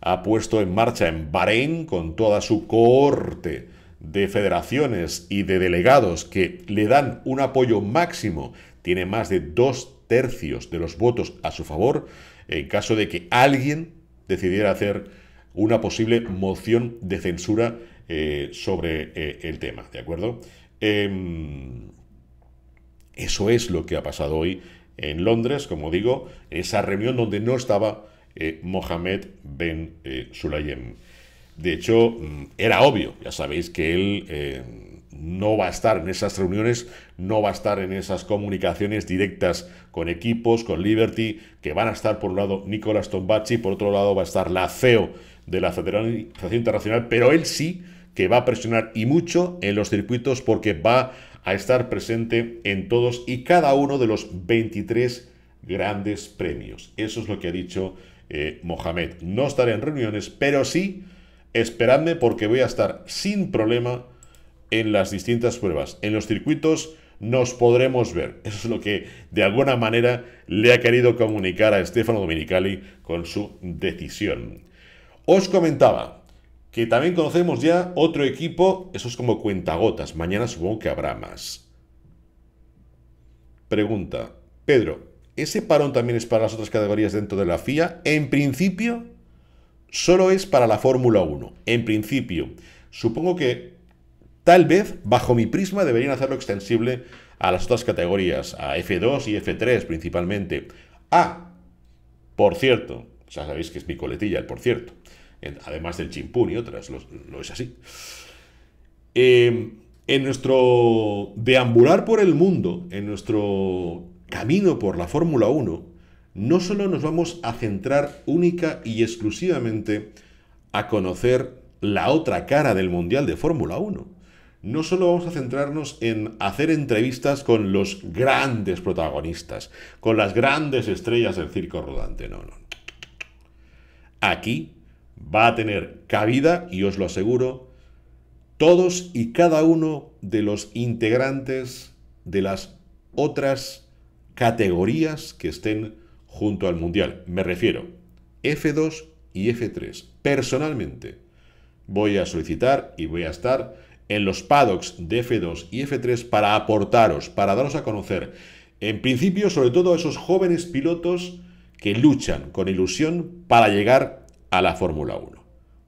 ha puesto en marcha en Bahrein con toda su cohorte de federaciones y de delegados que le dan un apoyo máximo. Tiene más de dos tercios de los votos a su favor en caso de que alguien decidiera hacer una posible moción de censura eh, sobre eh, el tema, ¿de acuerdo? Em, eso es lo que ha pasado hoy en Londres, como digo, esa reunión donde no estaba eh, Mohamed Ben Sulayem. De hecho, mm, era obvio, ya sabéis que él no va a estar en esas reuniones, no va a estar en esas comunicaciones directas con equipos, con Liberty, que van a estar por un lado Nicolás Tombacci, por otro lado va a estar la CEO de la Federación Internacional, pero él sí que va a presionar y mucho en los circuitos porque va a estar presente en todos y cada uno de los 23 grandes premios. Eso es lo que ha dicho eh, Mohamed. No estaré en reuniones, pero sí, esperadme porque voy a estar sin problema en las distintas pruebas, en los circuitos nos podremos ver. Eso es lo que de alguna manera le ha querido comunicar a Stefano Dominicali con su decisión. Os comentaba que también conocemos ya otro equipo, eso es como cuentagotas, mañana supongo que habrá más. Pregunta, Pedro, ¿ese parón también es para las otras categorías dentro de la FIA? En principio, solo es para la Fórmula 1, en principio. Supongo que Tal vez, bajo mi prisma, deberían hacerlo extensible a las otras categorías, a F2 y F3 principalmente. Ah, por cierto, ya sabéis que es mi coletilla, el por cierto, además del chimpún y otras, lo, es así. Em, en nuestro deambular por el mundo, en nuestro camino por la Fórmula 1, no solo nos vamos a centrar única y exclusivamente a conocer la otra cara del Mundial de Fórmula 1, no solo vamos a centrarnos en hacer entrevistas con los grandes protagonistas, con las grandes estrellas del circo rodante, no, no. Aquí va a tener cabida, y os lo aseguro, todos y cada uno de los integrantes de las otras categorías que estén junto al Mundial. Me refiero F2 y F3. Personalmente voy a solicitar y voy a estar en los paddocks de F2 y F3 para aportaros, para daros a conocer. En principio, sobre todo a esos jóvenes pilotos que luchan con ilusión para llegar a la Fórmula 1.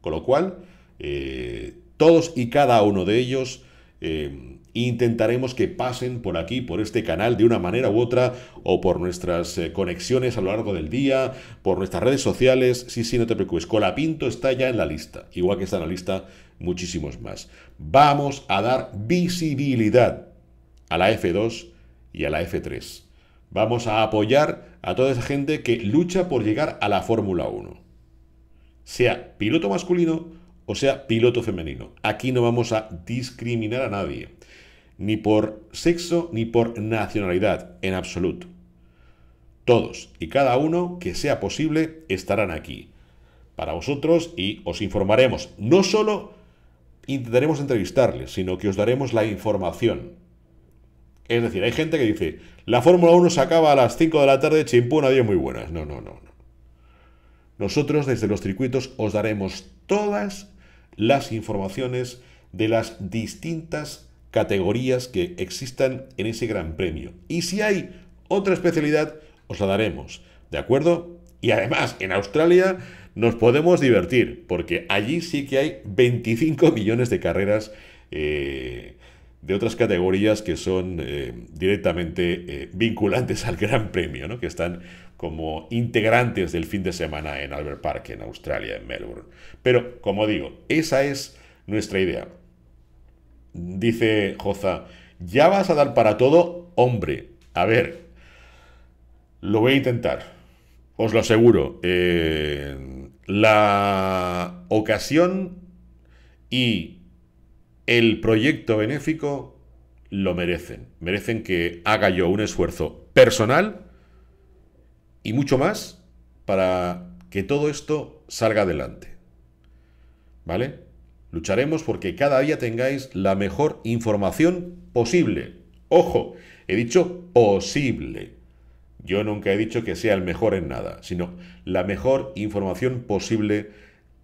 Con lo cual, eh, todos y cada uno de ellos eh, intentaremos que pasen por aquí, por este canal, de una manera u otra, o por nuestras eh, conexiones a lo largo del día, por nuestras redes sociales. Sí, sí, no te preocupes. Colapinto está ya en la lista, igual que está en la lista muchísimos más. Vamos a dar visibilidad a la F2 y a la F3. Vamos a apoyar a toda esa gente que lucha por llegar a la Fórmula 1. Sea piloto masculino o sea piloto femenino. Aquí no vamos a discriminar a nadie. Ni por sexo ni por nacionalidad, en absoluto. Todos y cada uno que sea posible estarán aquí para vosotros y os informaremos no solo intentaremos entrevistarles, sino que os daremos la información. Es decir, hay gente que dice, la Fórmula 1 se acaba a las 5 de la tarde, chimpún, adiós, muy buenas. no, no, no. Nosotros desde los circuitos os daremos todas las informaciones de las distintas categorías que existan en ese gran premio. Y si hay otra especialidad, os la daremos. ¿De acuerdo? Y además, en Australia nos podemos divertir, porque allí sí que hay 25 millones de carreras eh, de otras categorías que son eh, directamente eh, vinculantes al Gran Premio, ¿no? que están como integrantes del fin de semana en Albert Park, en Australia, en Melbourne. Pero, como digo, esa es nuestra idea. Dice Joza, ¿ya vas a dar para todo? Hombre, a ver, lo voy a intentar, os lo aseguro. Eh, la ocasión y el proyecto benéfico lo merecen. Merecen que haga yo un esfuerzo personal y mucho más para que todo esto salga adelante. ¿Vale? Lucharemos porque cada día tengáis la mejor información posible. Ojo, he dicho posible. Yo nunca he dicho que sea el mejor en nada, sino la mejor información posible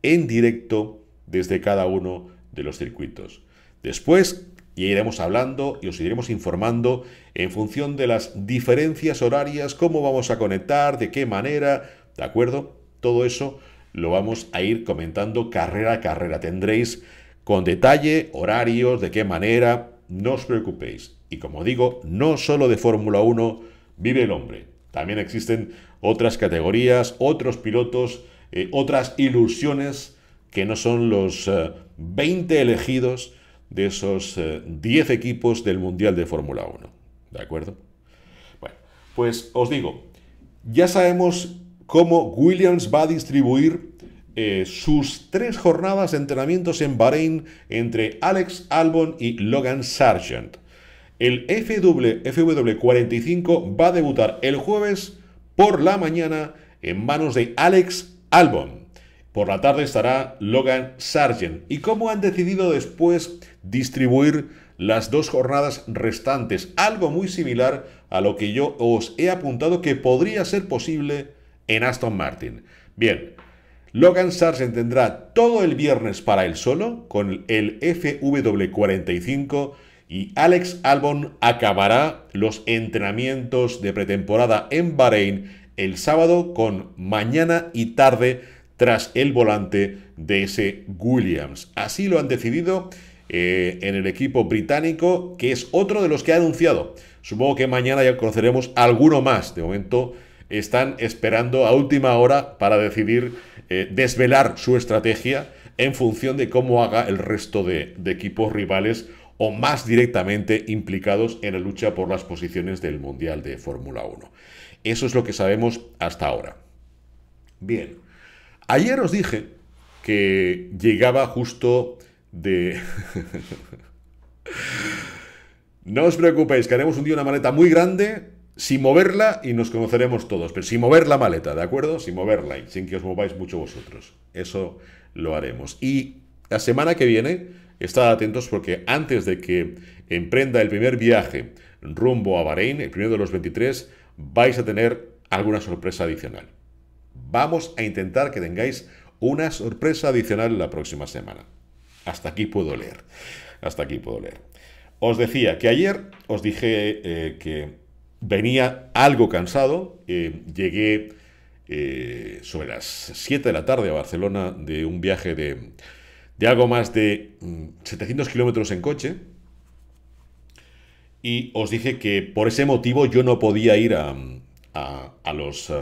en directo desde cada uno de los circuitos. Después iremos hablando y os iremos informando en función de las diferencias horarias, cómo vamos a conectar, de qué manera, ¿de acuerdo? Todo eso lo vamos a ir comentando carrera a carrera. Tendréis con detalle horarios, de qué manera, no os preocupéis. Y como digo, no solo de Fórmula 1, vive el hombre. También existen otras categorías, otros pilotos, eh, otras ilusiones que no son los 20 eh, elegidos de esos 10 eh, equipos del Mundial de Fórmula 1. ¿De acuerdo? Bueno, pues os digo, ya sabemos cómo Williams va a distribuir sus tres jornadas de entrenamientos en Bahrein entre Alex Albon y Logan Sargent. El FW, 45 va a debutar el jueves por la mañana en manos de Alex Albon. Por la tarde estará Logan Sargent. ¿Y cómo han decidido después distribuir las dos jornadas restantes? Algo muy similar a lo que yo os he apuntado que podría ser posible en Aston Martin. Bien, Logan Sargent tendrá todo el viernes para él solo con el FW45 y Alex Albon acabará los entrenamientos de pretemporada en Bahrein el sábado con mañana y tarde tras el volante de ese Williams. Así lo han decidido eh, en el equipo británico, que es otro de los que ha anunciado. Supongo que mañana ya conoceremos alguno más. De momento están esperando a última hora para decidir eh, desvelar su estrategia en función de cómo haga el resto de equipos rivales o más directamente implicados en la lucha por las posiciones del Mundial de Fórmula 1. Eso es lo que sabemos hasta ahora. Bien, ayer os dije que llegaba justo de... no os preocupéis, que haremos un día una maleta muy grande sin moverla y nos conoceremos todos, pero sin mover la maleta, ¿de acuerdo? Sin moverla y sin que os mováis mucho vosotros. Eso lo haremos. Y la semana que viene Estad atentos porque antes de que emprenda el primer viaje rumbo a Bahrein, el primero de los 23, vais a tener alguna sorpresa adicional. Vamos a intentar que tengáis una sorpresa adicional la próxima semana. Hasta aquí puedo leer. Hasta aquí puedo leer. Os decía que ayer os dije eh, que venía algo cansado. Eh, llegué eh, sobre las 7 de la tarde a Barcelona de un viaje de de algo más de 700 mm, kilómetros en coche y os dije que por ese motivo yo no podía ir a, los eh,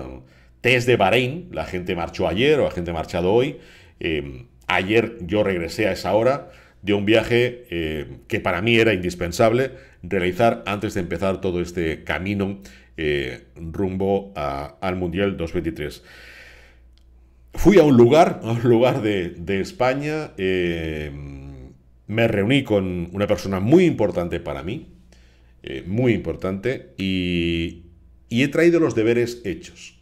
test de Bahrein. La gente marchó ayer o la gente ha marchado hoy. Em, ayer yo regresé a esa hora de un viaje eh, que para mí era indispensable realizar antes de empezar todo este camino eh, rumbo al Mundial 2023 fui a un lugar, a un lugar de, España, eh, me reuní con una persona muy importante para mí, eh, muy importante, y, he traído los deberes hechos.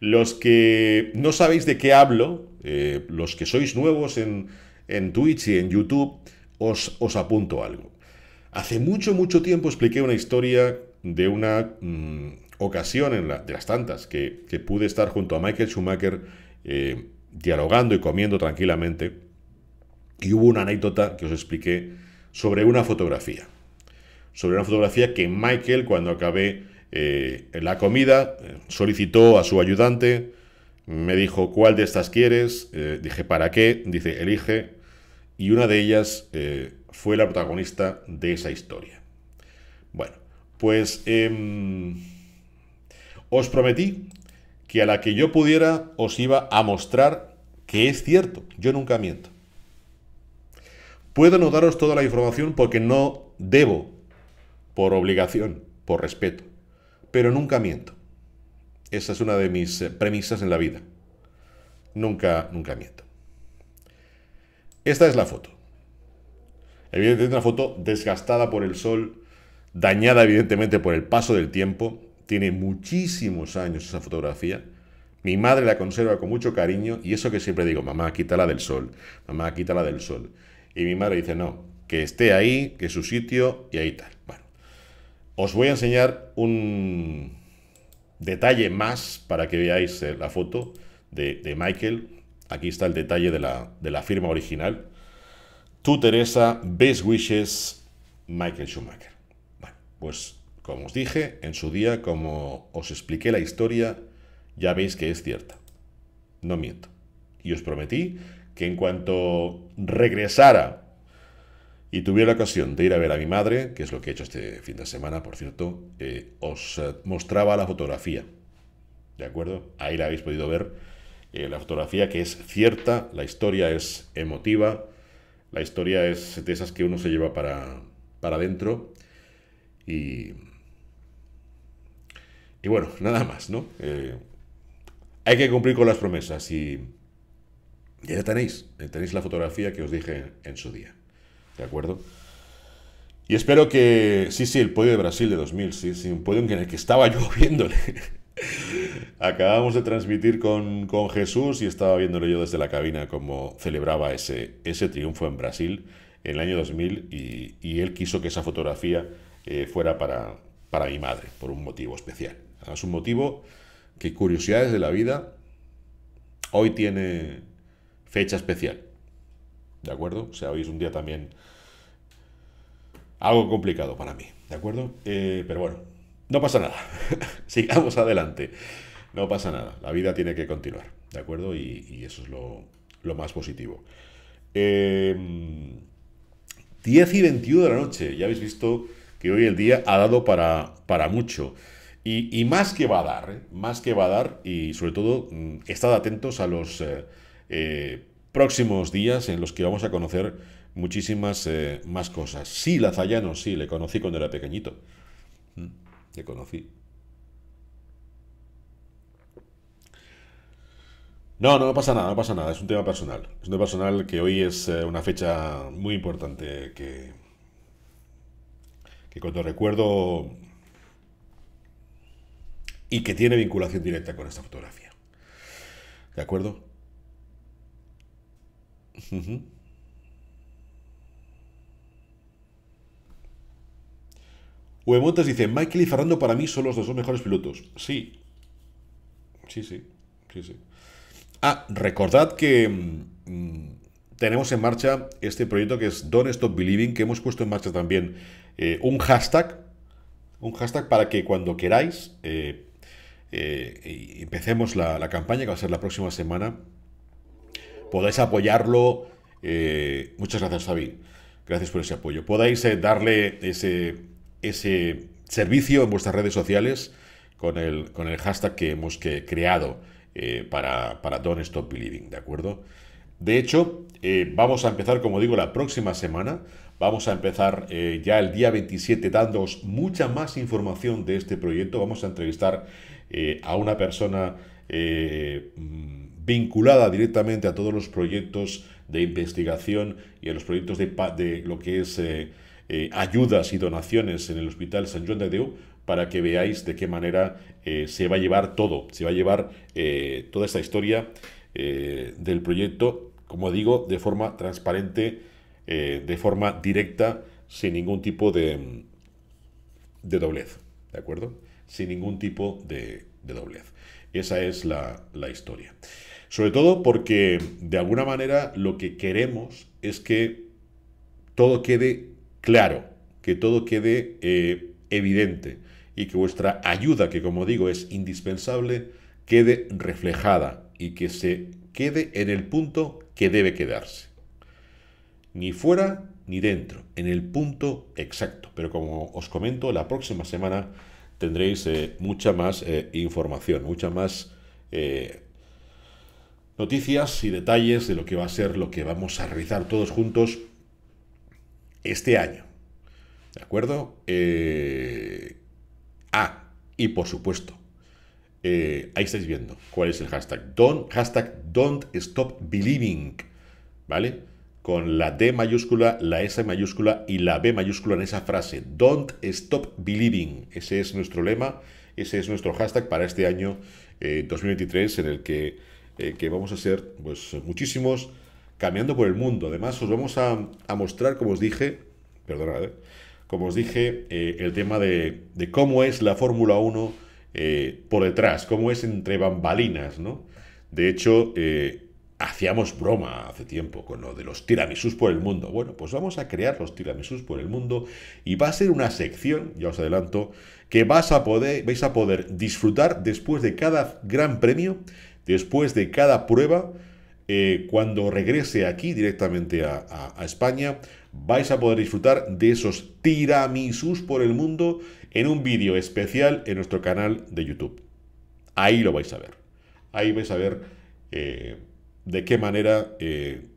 Los que no sabéis de qué hablo, eh, los que sois nuevos en, en Twitch y en YouTube, os, apunto algo. Hace mucho, mucho tiempo expliqué una historia de una mm, ocasión de las tantas que, que pude estar junto a Michael Schumacher eh, dialogando y comiendo tranquilamente. Y hubo una anécdota que os expliqué sobre una fotografía. Sobre una fotografía que Michael, cuando acabé eh, la comida, solicitó a su ayudante, me dijo, ¿cuál de estas quieres? Eh, dije, ¿para qué? Dice, elige. Y una de ellas fue la protagonista de esa historia. Bueno, pues em, os prometí y a la que yo pudiera os iba a mostrar que es cierto, yo nunca miento. Puedo no daros toda la información porque no debo, por obligación, por respeto, pero nunca miento. Esa es una de mis eh, premisas en la vida. Nunca, nunca miento. Esta es la foto. Evidentemente una foto desgastada por el sol, dañada evidentemente por el paso del tiempo, tiene muchísimos años esa fotografía. Mi madre la conserva con mucho cariño y eso que siempre digo, mamá, quítala del sol, mamá, quítala del sol. Y mi madre dice, no, que esté ahí, que es su sitio y ahí tal. Bueno, os voy a enseñar un detalle más para que veáis eh, la foto de, Michael. Aquí está el detalle de la, firma original. Tú, Teresa, best wishes, Michael Schumacher. Bueno, pues como os dije en su día, como os expliqué la historia, ya veis que es cierta. No miento. Y os prometí que en cuanto regresara y tuviera la ocasión de ir a ver a mi madre, que es lo que he hecho este fin de semana, por cierto, eh, os eh, mostraba la fotografía. ¿De acuerdo? Ahí la habéis podido ver. Eh, la fotografía que es cierta, la historia es emotiva, la historia es de esas que uno se lleva para, para adentro y y bueno, nada más, ¿no? Eh, hay que cumplir con las promesas y, ya tenéis, eh, tenéis la fotografía que os dije en su día, ¿de acuerdo? Y espero que, sí, sí, el podio de Brasil de 2000, sí, sí, un podio en el que estaba yo viéndole. Acabamos de transmitir con, Jesús y estaba viéndolo yo desde la cabina como celebraba ese, ese triunfo en Brasil en el año 2000 y, y él quiso que esa fotografía eh, fuera para, para mi madre, por un motivo especial. Es un motivo que Curiosidades de la Vida hoy tiene fecha especial. ¿De acuerdo? O sea, hoy es un día también algo complicado para mí. ¿De acuerdo? Eh, pero bueno, no pasa nada. Sigamos adelante. No pasa nada. La vida tiene que continuar. ¿De acuerdo? Y, eso es lo, más positivo. 10 em, y 21 de la noche. Ya habéis visto que hoy el día ha dado para, para mucho. Y, más que va a dar, ¿eh? más que va a dar, y sobre todo, mm, estad atentos a los eh, eh, próximos días en los que vamos a conocer muchísimas más cosas. Sí, Lazayano, sí, le conocí cuando era pequeñito. Mm, le conocí. No, no, pasa nada, no pasa nada, es un tema personal. Es un tema personal que hoy es una fecha muy importante que, que cuando recuerdo y que tiene vinculación directa con esta fotografía. ¿De acuerdo? Uh dice, Michael y Fernando para mí son los dos mejores pilotos. Sí. Sí, sí. Ah, recordad que mm, tenemos en marcha este proyecto que es Don't Stop Believing, que hemos puesto en marcha también eh, un hashtag. Un hashtag para que cuando queráis eh, eh, empecemos la, campaña, que va a ser la próxima semana, podáis apoyarlo. Eh, muchas gracias, Javi. Gracias por ese apoyo. Podáis eh, darle ese, ese servicio en vuestras redes sociales con el, con el hashtag que hemos creado para, para Don't Stop Believing, ¿de acuerdo? De hecho, vamos a empezar, como digo, la próxima semana. Vamos a empezar ya el día 27 dándoos mucha más información de este proyecto. Vamos a entrevistar eh, a una persona eh, vinculada directamente a todos los proyectos de investigación y a los proyectos de, lo que es eh, ayudas y donaciones en el Hospital San Juan de Dios para que veáis de qué manera se va a llevar todo, se va a llevar toda esta historia del proyecto, como digo, de forma transparente, de forma directa, sin ningún tipo de doblez. ¿De acuerdo? sin ningún tipo de, doblez. Esa es la, historia. Sobre todo porque, de alguna manera, lo que queremos es que todo quede claro, que todo quede eh, evidente y que vuestra ayuda, que como digo es indispensable, quede reflejada y que se quede en el punto que debe quedarse. Ni fuera ni dentro, en el punto exacto. Pero como os comento, la próxima semana tendréis eh, mucha más eh, información, mucha más eh, noticias y detalles de lo que va a ser lo que vamos a realizar todos juntos este año. ¿De acuerdo? ah, y por supuesto, ahí estáis viendo cuál es el hashtag. Don hashtag don't stop believing. ¿Vale? con la D mayúscula, la S mayúscula y la B mayúscula en esa frase. Don't stop believing. Ese es nuestro lema, ese es nuestro hashtag para este año 2023 eh, en el eh, que, vamos a ser pues, muchísimos cambiando por el mundo. Además, os vamos a, mostrar, como os dije, perdona, eh, como os dije, el tema de, cómo es la Fórmula 1 por detrás, cómo es entre bambalinas, ¿no? De hecho, hacíamos broma hace tiempo con lo de los tiramisús por el mundo. Bueno, pues vamos a crear los tiramisús por el mundo y va a ser una sección, ya os adelanto, que vas a poder, vais a poder disfrutar después de cada gran premio, después de cada prueba. Eh, cuando regrese aquí directamente a, España, vais a poder disfrutar de esos tiramisús por el mundo en un vídeo especial en nuestro canal de YouTube. Ahí lo vais a ver. Ahí vais a ver eh, de qué manera eh,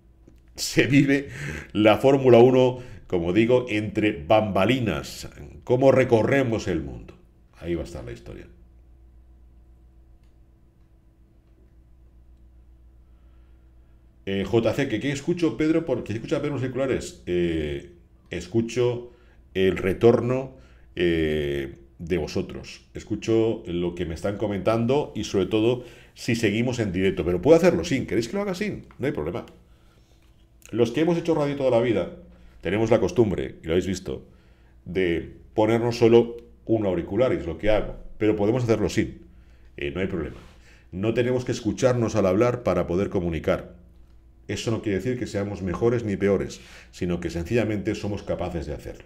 se vive la Fórmula 1, como digo, entre bambalinas, cómo recorremos el mundo. Ahí va a estar la historia. Eh, JC, ¿qué, escucho, Pedro? porque ¿Qué escucha Pedro los Eh, escucho el retorno eh, de vosotros. Escucho lo que me están comentando y sobre todo si seguimos en directo. Pero puedo hacerlo sin. ¿Queréis que lo haga sin? No hay problema. Los que hemos hecho radio toda la vida tenemos la costumbre, y lo habéis visto, de ponernos solo un auricular, y es lo que hago. Pero podemos hacerlo sin. Eh, no hay problema. No tenemos que escucharnos al hablar para poder comunicar. Eso no quiere decir que seamos mejores ni peores, sino que sencillamente somos capaces de hacerlo.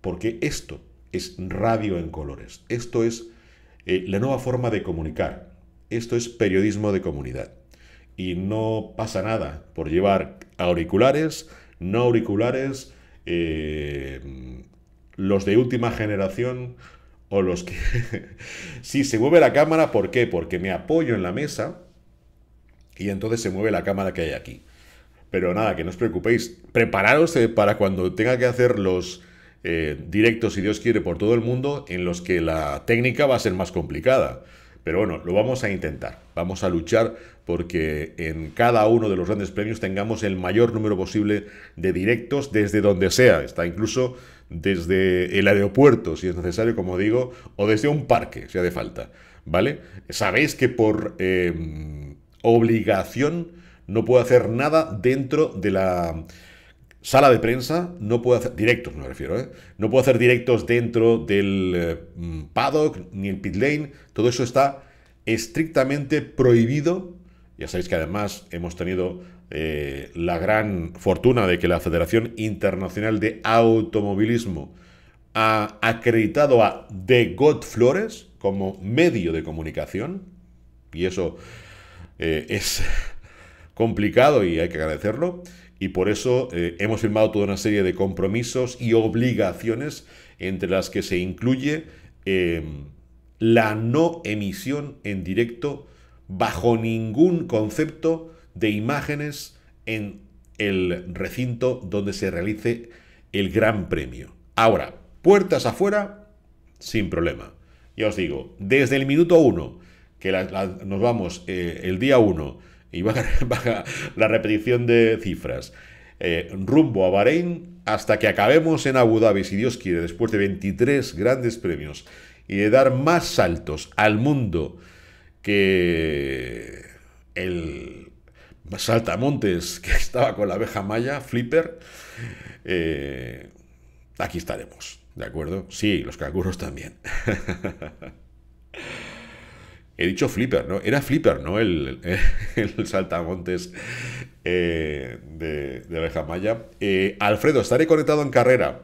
Porque esto es radio en colores. Esto es eh, la nueva forma de comunicar. Esto es periodismo de comunidad. Y no pasa nada por llevar auriculares, no auriculares, eh, los de última generación o los que... Si se mueve la cámara, ¿por qué? Porque me apoyo en la mesa y entonces se mueve la cámara que hay aquí. Pero nada, que no os preocupéis. Prepararos eh, para cuando tenga que hacer los eh, directos, si Dios quiere, por todo el mundo, en los que la técnica va a ser más complicada. Pero bueno, lo vamos a intentar. Vamos a luchar porque en cada uno de los grandes premios tengamos el mayor número posible de directos desde donde sea. Está incluso desde el aeropuerto, si es necesario, como digo, o desde un parque, si hace falta. ¿Vale? Sabéis que por em, obligación no puedo hacer nada dentro de la sala de prensa, no puedo hacer directos, me refiero, ¿eh? no puedo hacer directos dentro del eh, mm, paddock ni el pit lane, todo eso está estrictamente prohibido. Ya sabéis que además hemos tenido eh, la gran fortuna de que la Federación Internacional de Automovilismo ha acreditado a The God Flores como medio de comunicación y eso es complicado y hay que agradecerlo y por eso eh, hemos firmado toda una serie de compromisos y obligaciones entre las que se incluye em, la no emisión en directo bajo ningún concepto de imágenes en el recinto donde se realice el gran premio. Ahora, puertas afuera, sin problema. Ya os digo, desde el minuto 1, que nos vamos eh, el día 1, y baja, la repetición de cifras. Eh, rumbo a Bahrein hasta que acabemos en Abu Dhabi, si Dios quiere, después de 23 grandes premios y de dar más saltos al mundo que el saltamontes que estaba con la abeja maya, Flipper, eh, aquí estaremos, ¿de acuerdo? Sí, los canguros también. He dicho Flipper, ¿no? Era Flipper, ¿no? El, el, saltamontes eh, de, de Maya. Eh, Alfredo, estaré conectado en carrera.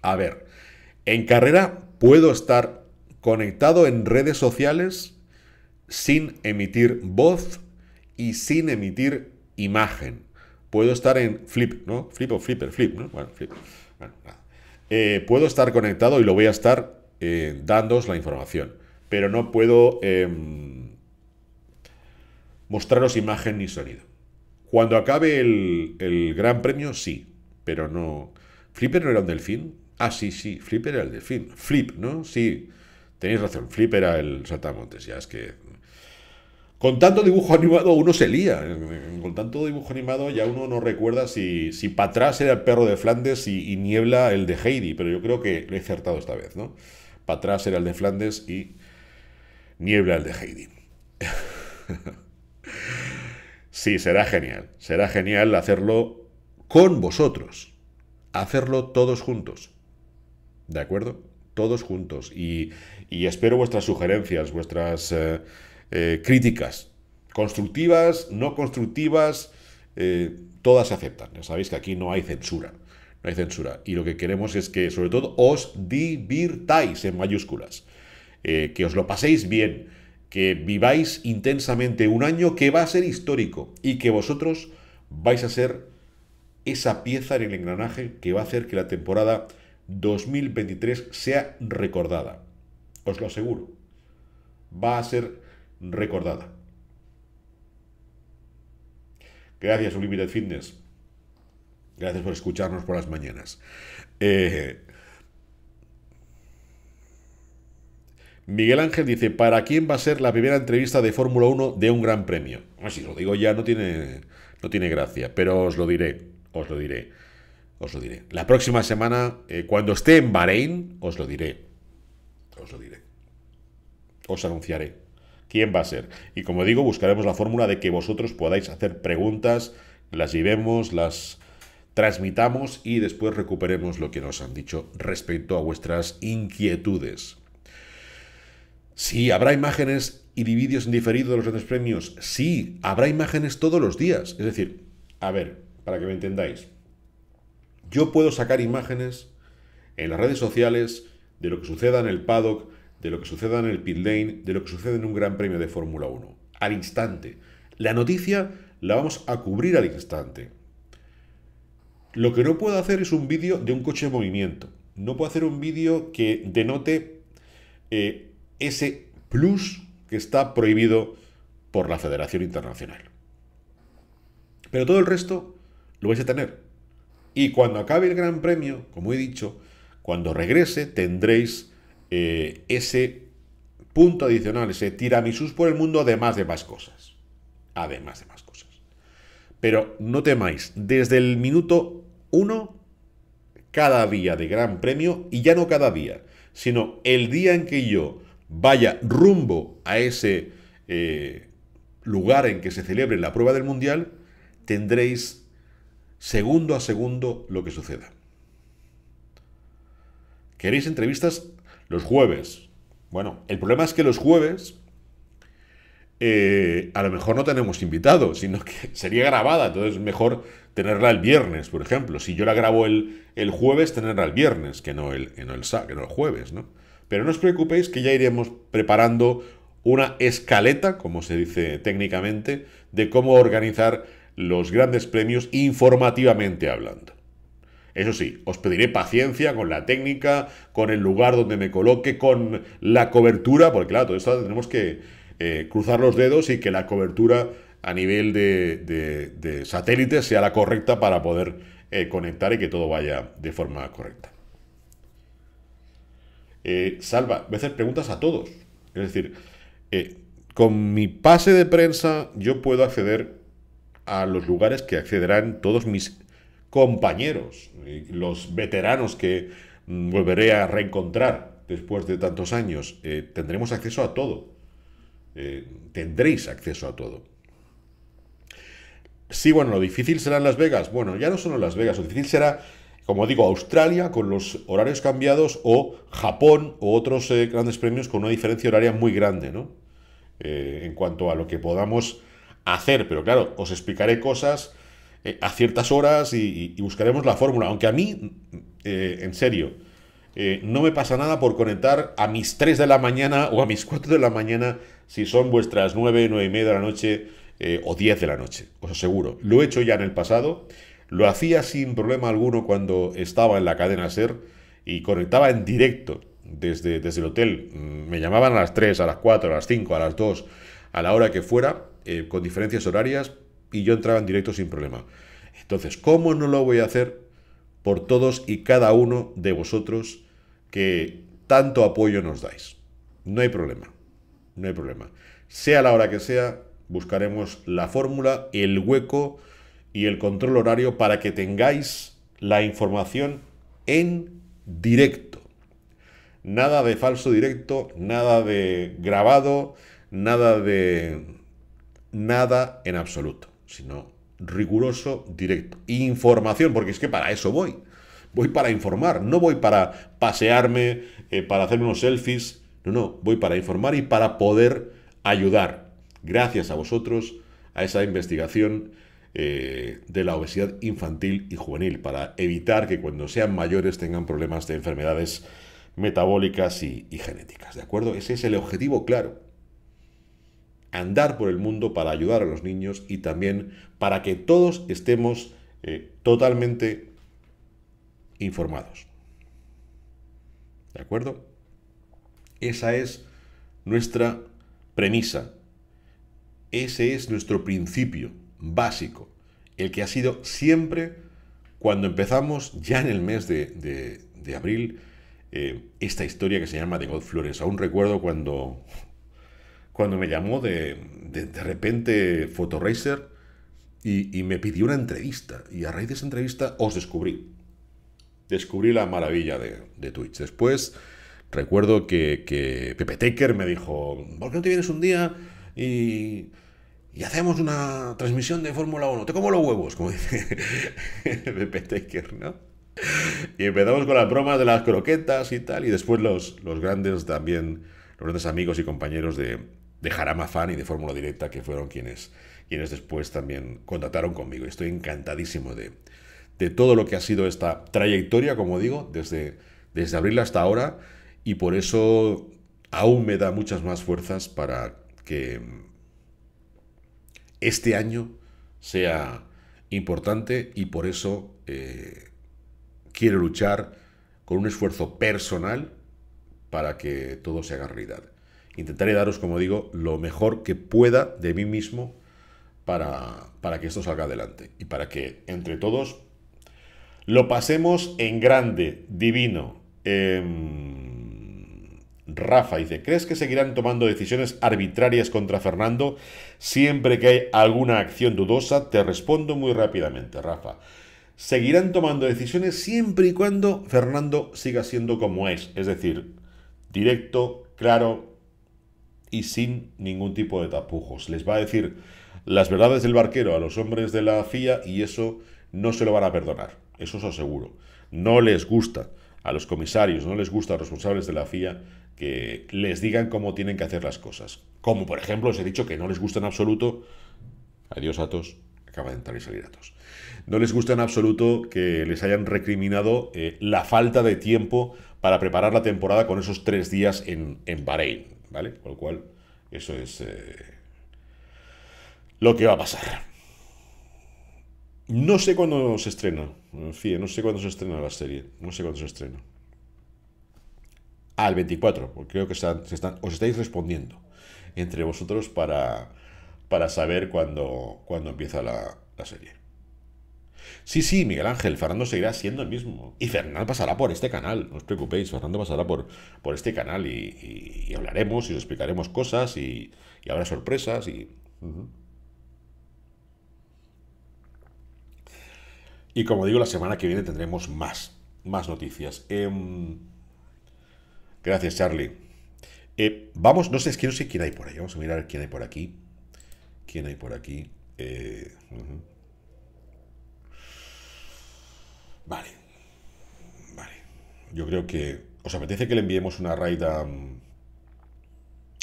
A ver, en carrera puedo estar conectado en redes sociales sin emitir voz y sin emitir imagen. Puedo estar en flip, ¿no? Flip o flipper, flip, ¿no? Bueno, flip. Bueno, nada. Eh, puedo estar conectado y lo voy a estar eh, la información pero no puedo em, mostraros imagen ni sonido. Cuando acabe el, Gran Premio, sí, pero no... ¿Flipper no era un delfín? Ah, sí, sí, Flipper era el delfín. Flip, ¿no? Sí, tenéis razón, Flip era el saltamontes, ya es que... Con tanto dibujo animado uno se lía, con tanto dibujo animado ya uno no recuerda si, si para atrás era el perro de Flandes y, Niebla el de Heidi, pero yo creo que lo he acertado esta vez, ¿no? Para atrás era el de Flandes y Niebla el de Heidi. sí, será genial. Será genial hacerlo con vosotros. Hacerlo todos juntos. ¿De acuerdo? Todos juntos. Y, espero vuestras sugerencias, vuestras eh, eh, críticas. Constructivas, no constructivas, eh, todas se aceptan. Ya sabéis que aquí no hay censura. No hay censura. Y lo que queremos es que, sobre todo, os divirtáis en mayúsculas. Eh, que os lo paséis bien, que viváis intensamente un año que va a ser histórico y que vosotros vais a ser esa pieza en el engranaje que va a hacer que la temporada 2023 sea recordada. Os lo aseguro. Va a ser recordada. Gracias, Unlimited Fitness. Gracias por escucharnos por las mañanas. Eh, Miguel Ángel dice, ¿para quién va a ser la primera entrevista de Fórmula 1 de un gran premio? Bueno, ah, si lo digo ya no tiene, no tiene gracia, pero os lo diré, os lo diré, os lo diré. La próxima semana, eh, cuando esté en Bahrein, os lo diré, os lo diré, os anunciaré quién va a ser. Y como digo, buscaremos la fórmula de que vosotros podáis hacer preguntas, las llevemos, las transmitamos y después recuperemos lo que nos han dicho respecto a vuestras inquietudes. Sí, habrá imágenes y vídeos en diferido de los grandes premios. Sí, habrá imágenes todos los días. Es decir, a ver, para que me entendáis. Yo puedo sacar imágenes en las redes sociales de lo que suceda en el paddock, de lo que suceda en el pit lane, de lo que sucede en un gran premio de Fórmula 1. Al instante. La noticia la vamos a cubrir al instante. Lo que no puedo hacer es un vídeo de un coche en movimiento. No puedo hacer un vídeo que denote eh, ese plus que está prohibido por la Federación Internacional. Pero todo el resto lo vais a tener. Y cuando acabe el Gran Premio, como he dicho, cuando regrese tendréis eh, ese punto adicional, ese tiramisús por el mundo, además de más cosas. Además de más cosas. Pero no temáis, desde el minuto uno, cada día de Gran Premio, y ya no cada día, sino el día en que yo vaya rumbo a ese eh, lugar en que se celebre la prueba del Mundial, tendréis segundo a segundo lo que suceda. ¿Queréis entrevistas los jueves? Bueno, el problema es que los jueves eh, a lo mejor no tenemos invitado sino que sería grabada, entonces mejor tenerla el viernes, por ejemplo. Si yo la grabo el, jueves, tenerla el viernes, que no el, el, que no el jueves, ¿no? Pero no os preocupéis que ya iremos preparando una escaleta, como se dice técnicamente, de cómo organizar los grandes premios informativamente hablando. Eso sí, os pediré paciencia con la técnica, con el lugar donde me coloque, con la cobertura, porque claro, todo esto tenemos que eh, cruzar los dedos y que la cobertura a nivel de, satélites satélite sea la correcta para poder eh, conectar y que todo vaya de forma correcta. Eh, Salva, voy a hacer preguntas a todos. Es decir, eh, con mi pase de prensa yo puedo acceder a los lugares que accederán todos mis compañeros, eh, los veteranos que mm, volveré a reencontrar después de tantos años. tendremos acceso a todo. tendréis acceso a todo. Sí, bueno, lo difícil será en Las Vegas. Bueno, ya no solo en Las Vegas, lo difícil será como digo, Australia con los horarios cambiados o Japón o otros eh, grandes premios con una diferencia horaria muy grande, ¿no? Eh, en cuanto a lo que podamos hacer, pero claro, os explicaré cosas eh, a ciertas horas y, y buscaremos la fórmula, aunque a mí, en serio, no me pasa nada por conectar a mis 3 de la mañana o a mis 4 de la mañana si son vuestras nueve 9 y media de la noche o 10 de la noche, os aseguro. Lo he hecho ya en el pasado lo hacía sin problema alguno cuando estaba en la cadena SER y conectaba en directo desde, desde el hotel. Mm, me llamaban a las 3, a las 4, a las 5, a las 2, a la hora que fuera, eh, con diferencias horarias, y yo entraba en directo sin problema. Entonces, ¿cómo no lo voy a hacer por todos y cada uno de vosotros que tanto apoyo nos dais? No hay problema, no hay problema. Sea la hora que sea, buscaremos la fórmula, el hueco y el control horario para que tengáis la información en directo. Nada de falso directo, nada de grabado, nada de... nada en absoluto, sino riguroso, directo. Información, porque es que para eso voy. Voy para informar, no voy para pasearme, eh, para hacerme unos selfies. No, no, voy para informar y para poder ayudar, gracias a vosotros, a esa investigación eh, de la obesidad infantil y juvenil, para evitar que cuando sean mayores tengan problemas de enfermedades metabólicas y, genéticas. ¿De acuerdo? Ese es el objetivo claro. Andar por el mundo para ayudar a los niños y también para que todos estemos eh, totalmente informados. ¿De acuerdo? Esa es nuestra premisa. Ese es nuestro principio básico, el que ha sido siempre cuando empezamos ya en el mes de, abril eh, esta historia que se llama The God Flores. Aún recuerdo cuando, cuando me llamó de, de, repente Photoracer y, me pidió una entrevista. Y a raíz de esa entrevista os descubrí. Descubrí la maravilla de, Twitch. Después recuerdo que, Pepe Taker me dijo, ¿por qué no te vienes un día y y hacemos una transmisión de Fórmula 1. Te como los huevos, como dice Pepe ¿no? Y empezamos con las bromas de las croquetas y tal, y después los, los grandes también, los grandes amigos y compañeros de, de Jarama Fan y de Fórmula Directa, que fueron quienes, quienes después también contactaron conmigo. estoy encantadísimo de, de todo lo que ha sido esta trayectoria, como digo, desde, desde abril hasta ahora, y por eso aún me da muchas más fuerzas para que este año sea importante y por eso eh, quiero luchar con un esfuerzo personal para que todo se haga realidad. Intentaré daros, como digo, lo mejor que pueda de mí mismo para, que esto salga adelante y para que entre todos lo pasemos en grande, divino. Em, Rafa dice, ¿crees que seguirán tomando decisiones arbitrarias contra Fernando siempre que hay alguna acción dudosa? Te respondo muy rápidamente, Rafa. Seguirán tomando decisiones siempre y cuando Fernando siga siendo como es, es decir, directo, claro y sin ningún tipo de tapujos. Les va a decir las verdades del barquero a los hombres de la FIA y eso no se lo van a perdonar, eso os aseguro. No les gusta a los comisarios, no les gusta a los responsables de la FIA que les digan cómo tienen que hacer las cosas. Como por ejemplo, os he dicho que no les gusta en absoluto. Adiós, Atos. Acaba de entrar y salir Atos. No les gusta en absoluto que les hayan recriminado eh, la falta de tiempo para preparar la temporada con esos tres días en, en Bahrein. ¿Vale? Con lo cual, eso es eh, lo que va a pasar. No sé cuándo se estrena. En fin, no sé cuándo se estrena la serie. No sé cuándo se estrena al 24, porque creo que están, os estáis respondiendo entre vosotros para, para saber cuándo, empieza la, serie. Sí, sí, Miguel Ángel, Fernando seguirá siendo el mismo. Y Fernando pasará por este canal, no os preocupéis, Fernando pasará por, por este canal y, hablaremos y os explicaremos cosas y, habrá sorpresas y... Y como digo, la semana que viene tendremos más, más noticias. Em, Gracias, Charlie. Eh, vamos, no sé, es que no sé quién hay por ahí. Vamos a mirar quién hay por aquí. ¿Quién hay por aquí? Eh, vale. Vale. Yo creo que... ¿Os apetece que le enviemos una raid a,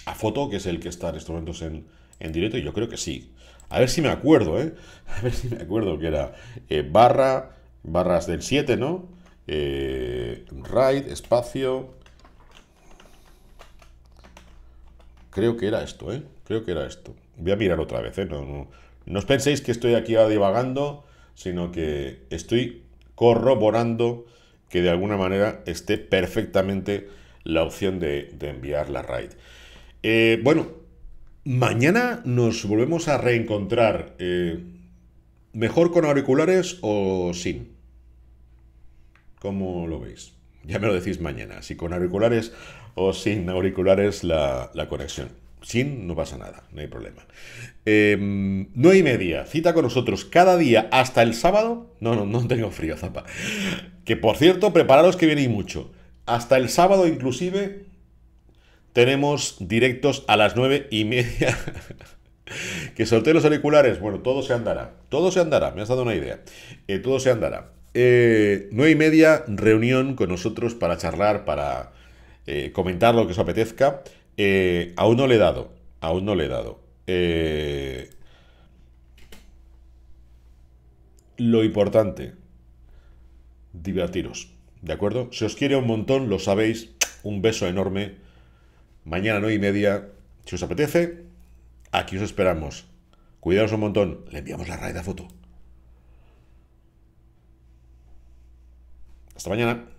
a Foto, que es el que está en estos momentos en, en directo? Yo creo que sí. A ver si me acuerdo, ¿eh? A ver si me acuerdo que era eh, barra, barras del 7, ¿no? Eh, raid, espacio, Creo que era esto, ¿eh? Creo que era esto. Voy a mirar otra vez, ¿eh? No, os penséis que estoy aquí divagando, sino que estoy corroborando que de alguna manera esté perfectamente la opción de, enviar la RAID. Eh, bueno, mañana nos volvemos a reencontrar. Eh, ¿Mejor con auriculares o sin? ¿Cómo lo veis? Ya me lo decís mañana, si con auriculares o sin auriculares la, conexión. Sin, no pasa nada, no hay problema. 9 em, y media, cita con nosotros cada día hasta el sábado. No, no, no tengo frío, zapa. Que por cierto, prepararos que viene mucho. Hasta el sábado inclusive tenemos directos a las 9 y media. que solté los auriculares. Bueno, todo se andará. Todo se andará, me has dado una idea. Eh, todo se andará. 9 eh, y media, reunión con nosotros para charlar, para eh, comentar lo que os apetezca. Eh, aún no le he dado, aún no le he dado. lo importante, divertiros, ¿de acuerdo? si os quiere un montón, lo sabéis. Un beso enorme. Mañana 9 y media, si os apetece, aquí os esperamos. Cuidaos un montón. Le enviamos la raíz de foto. Hasta mañana.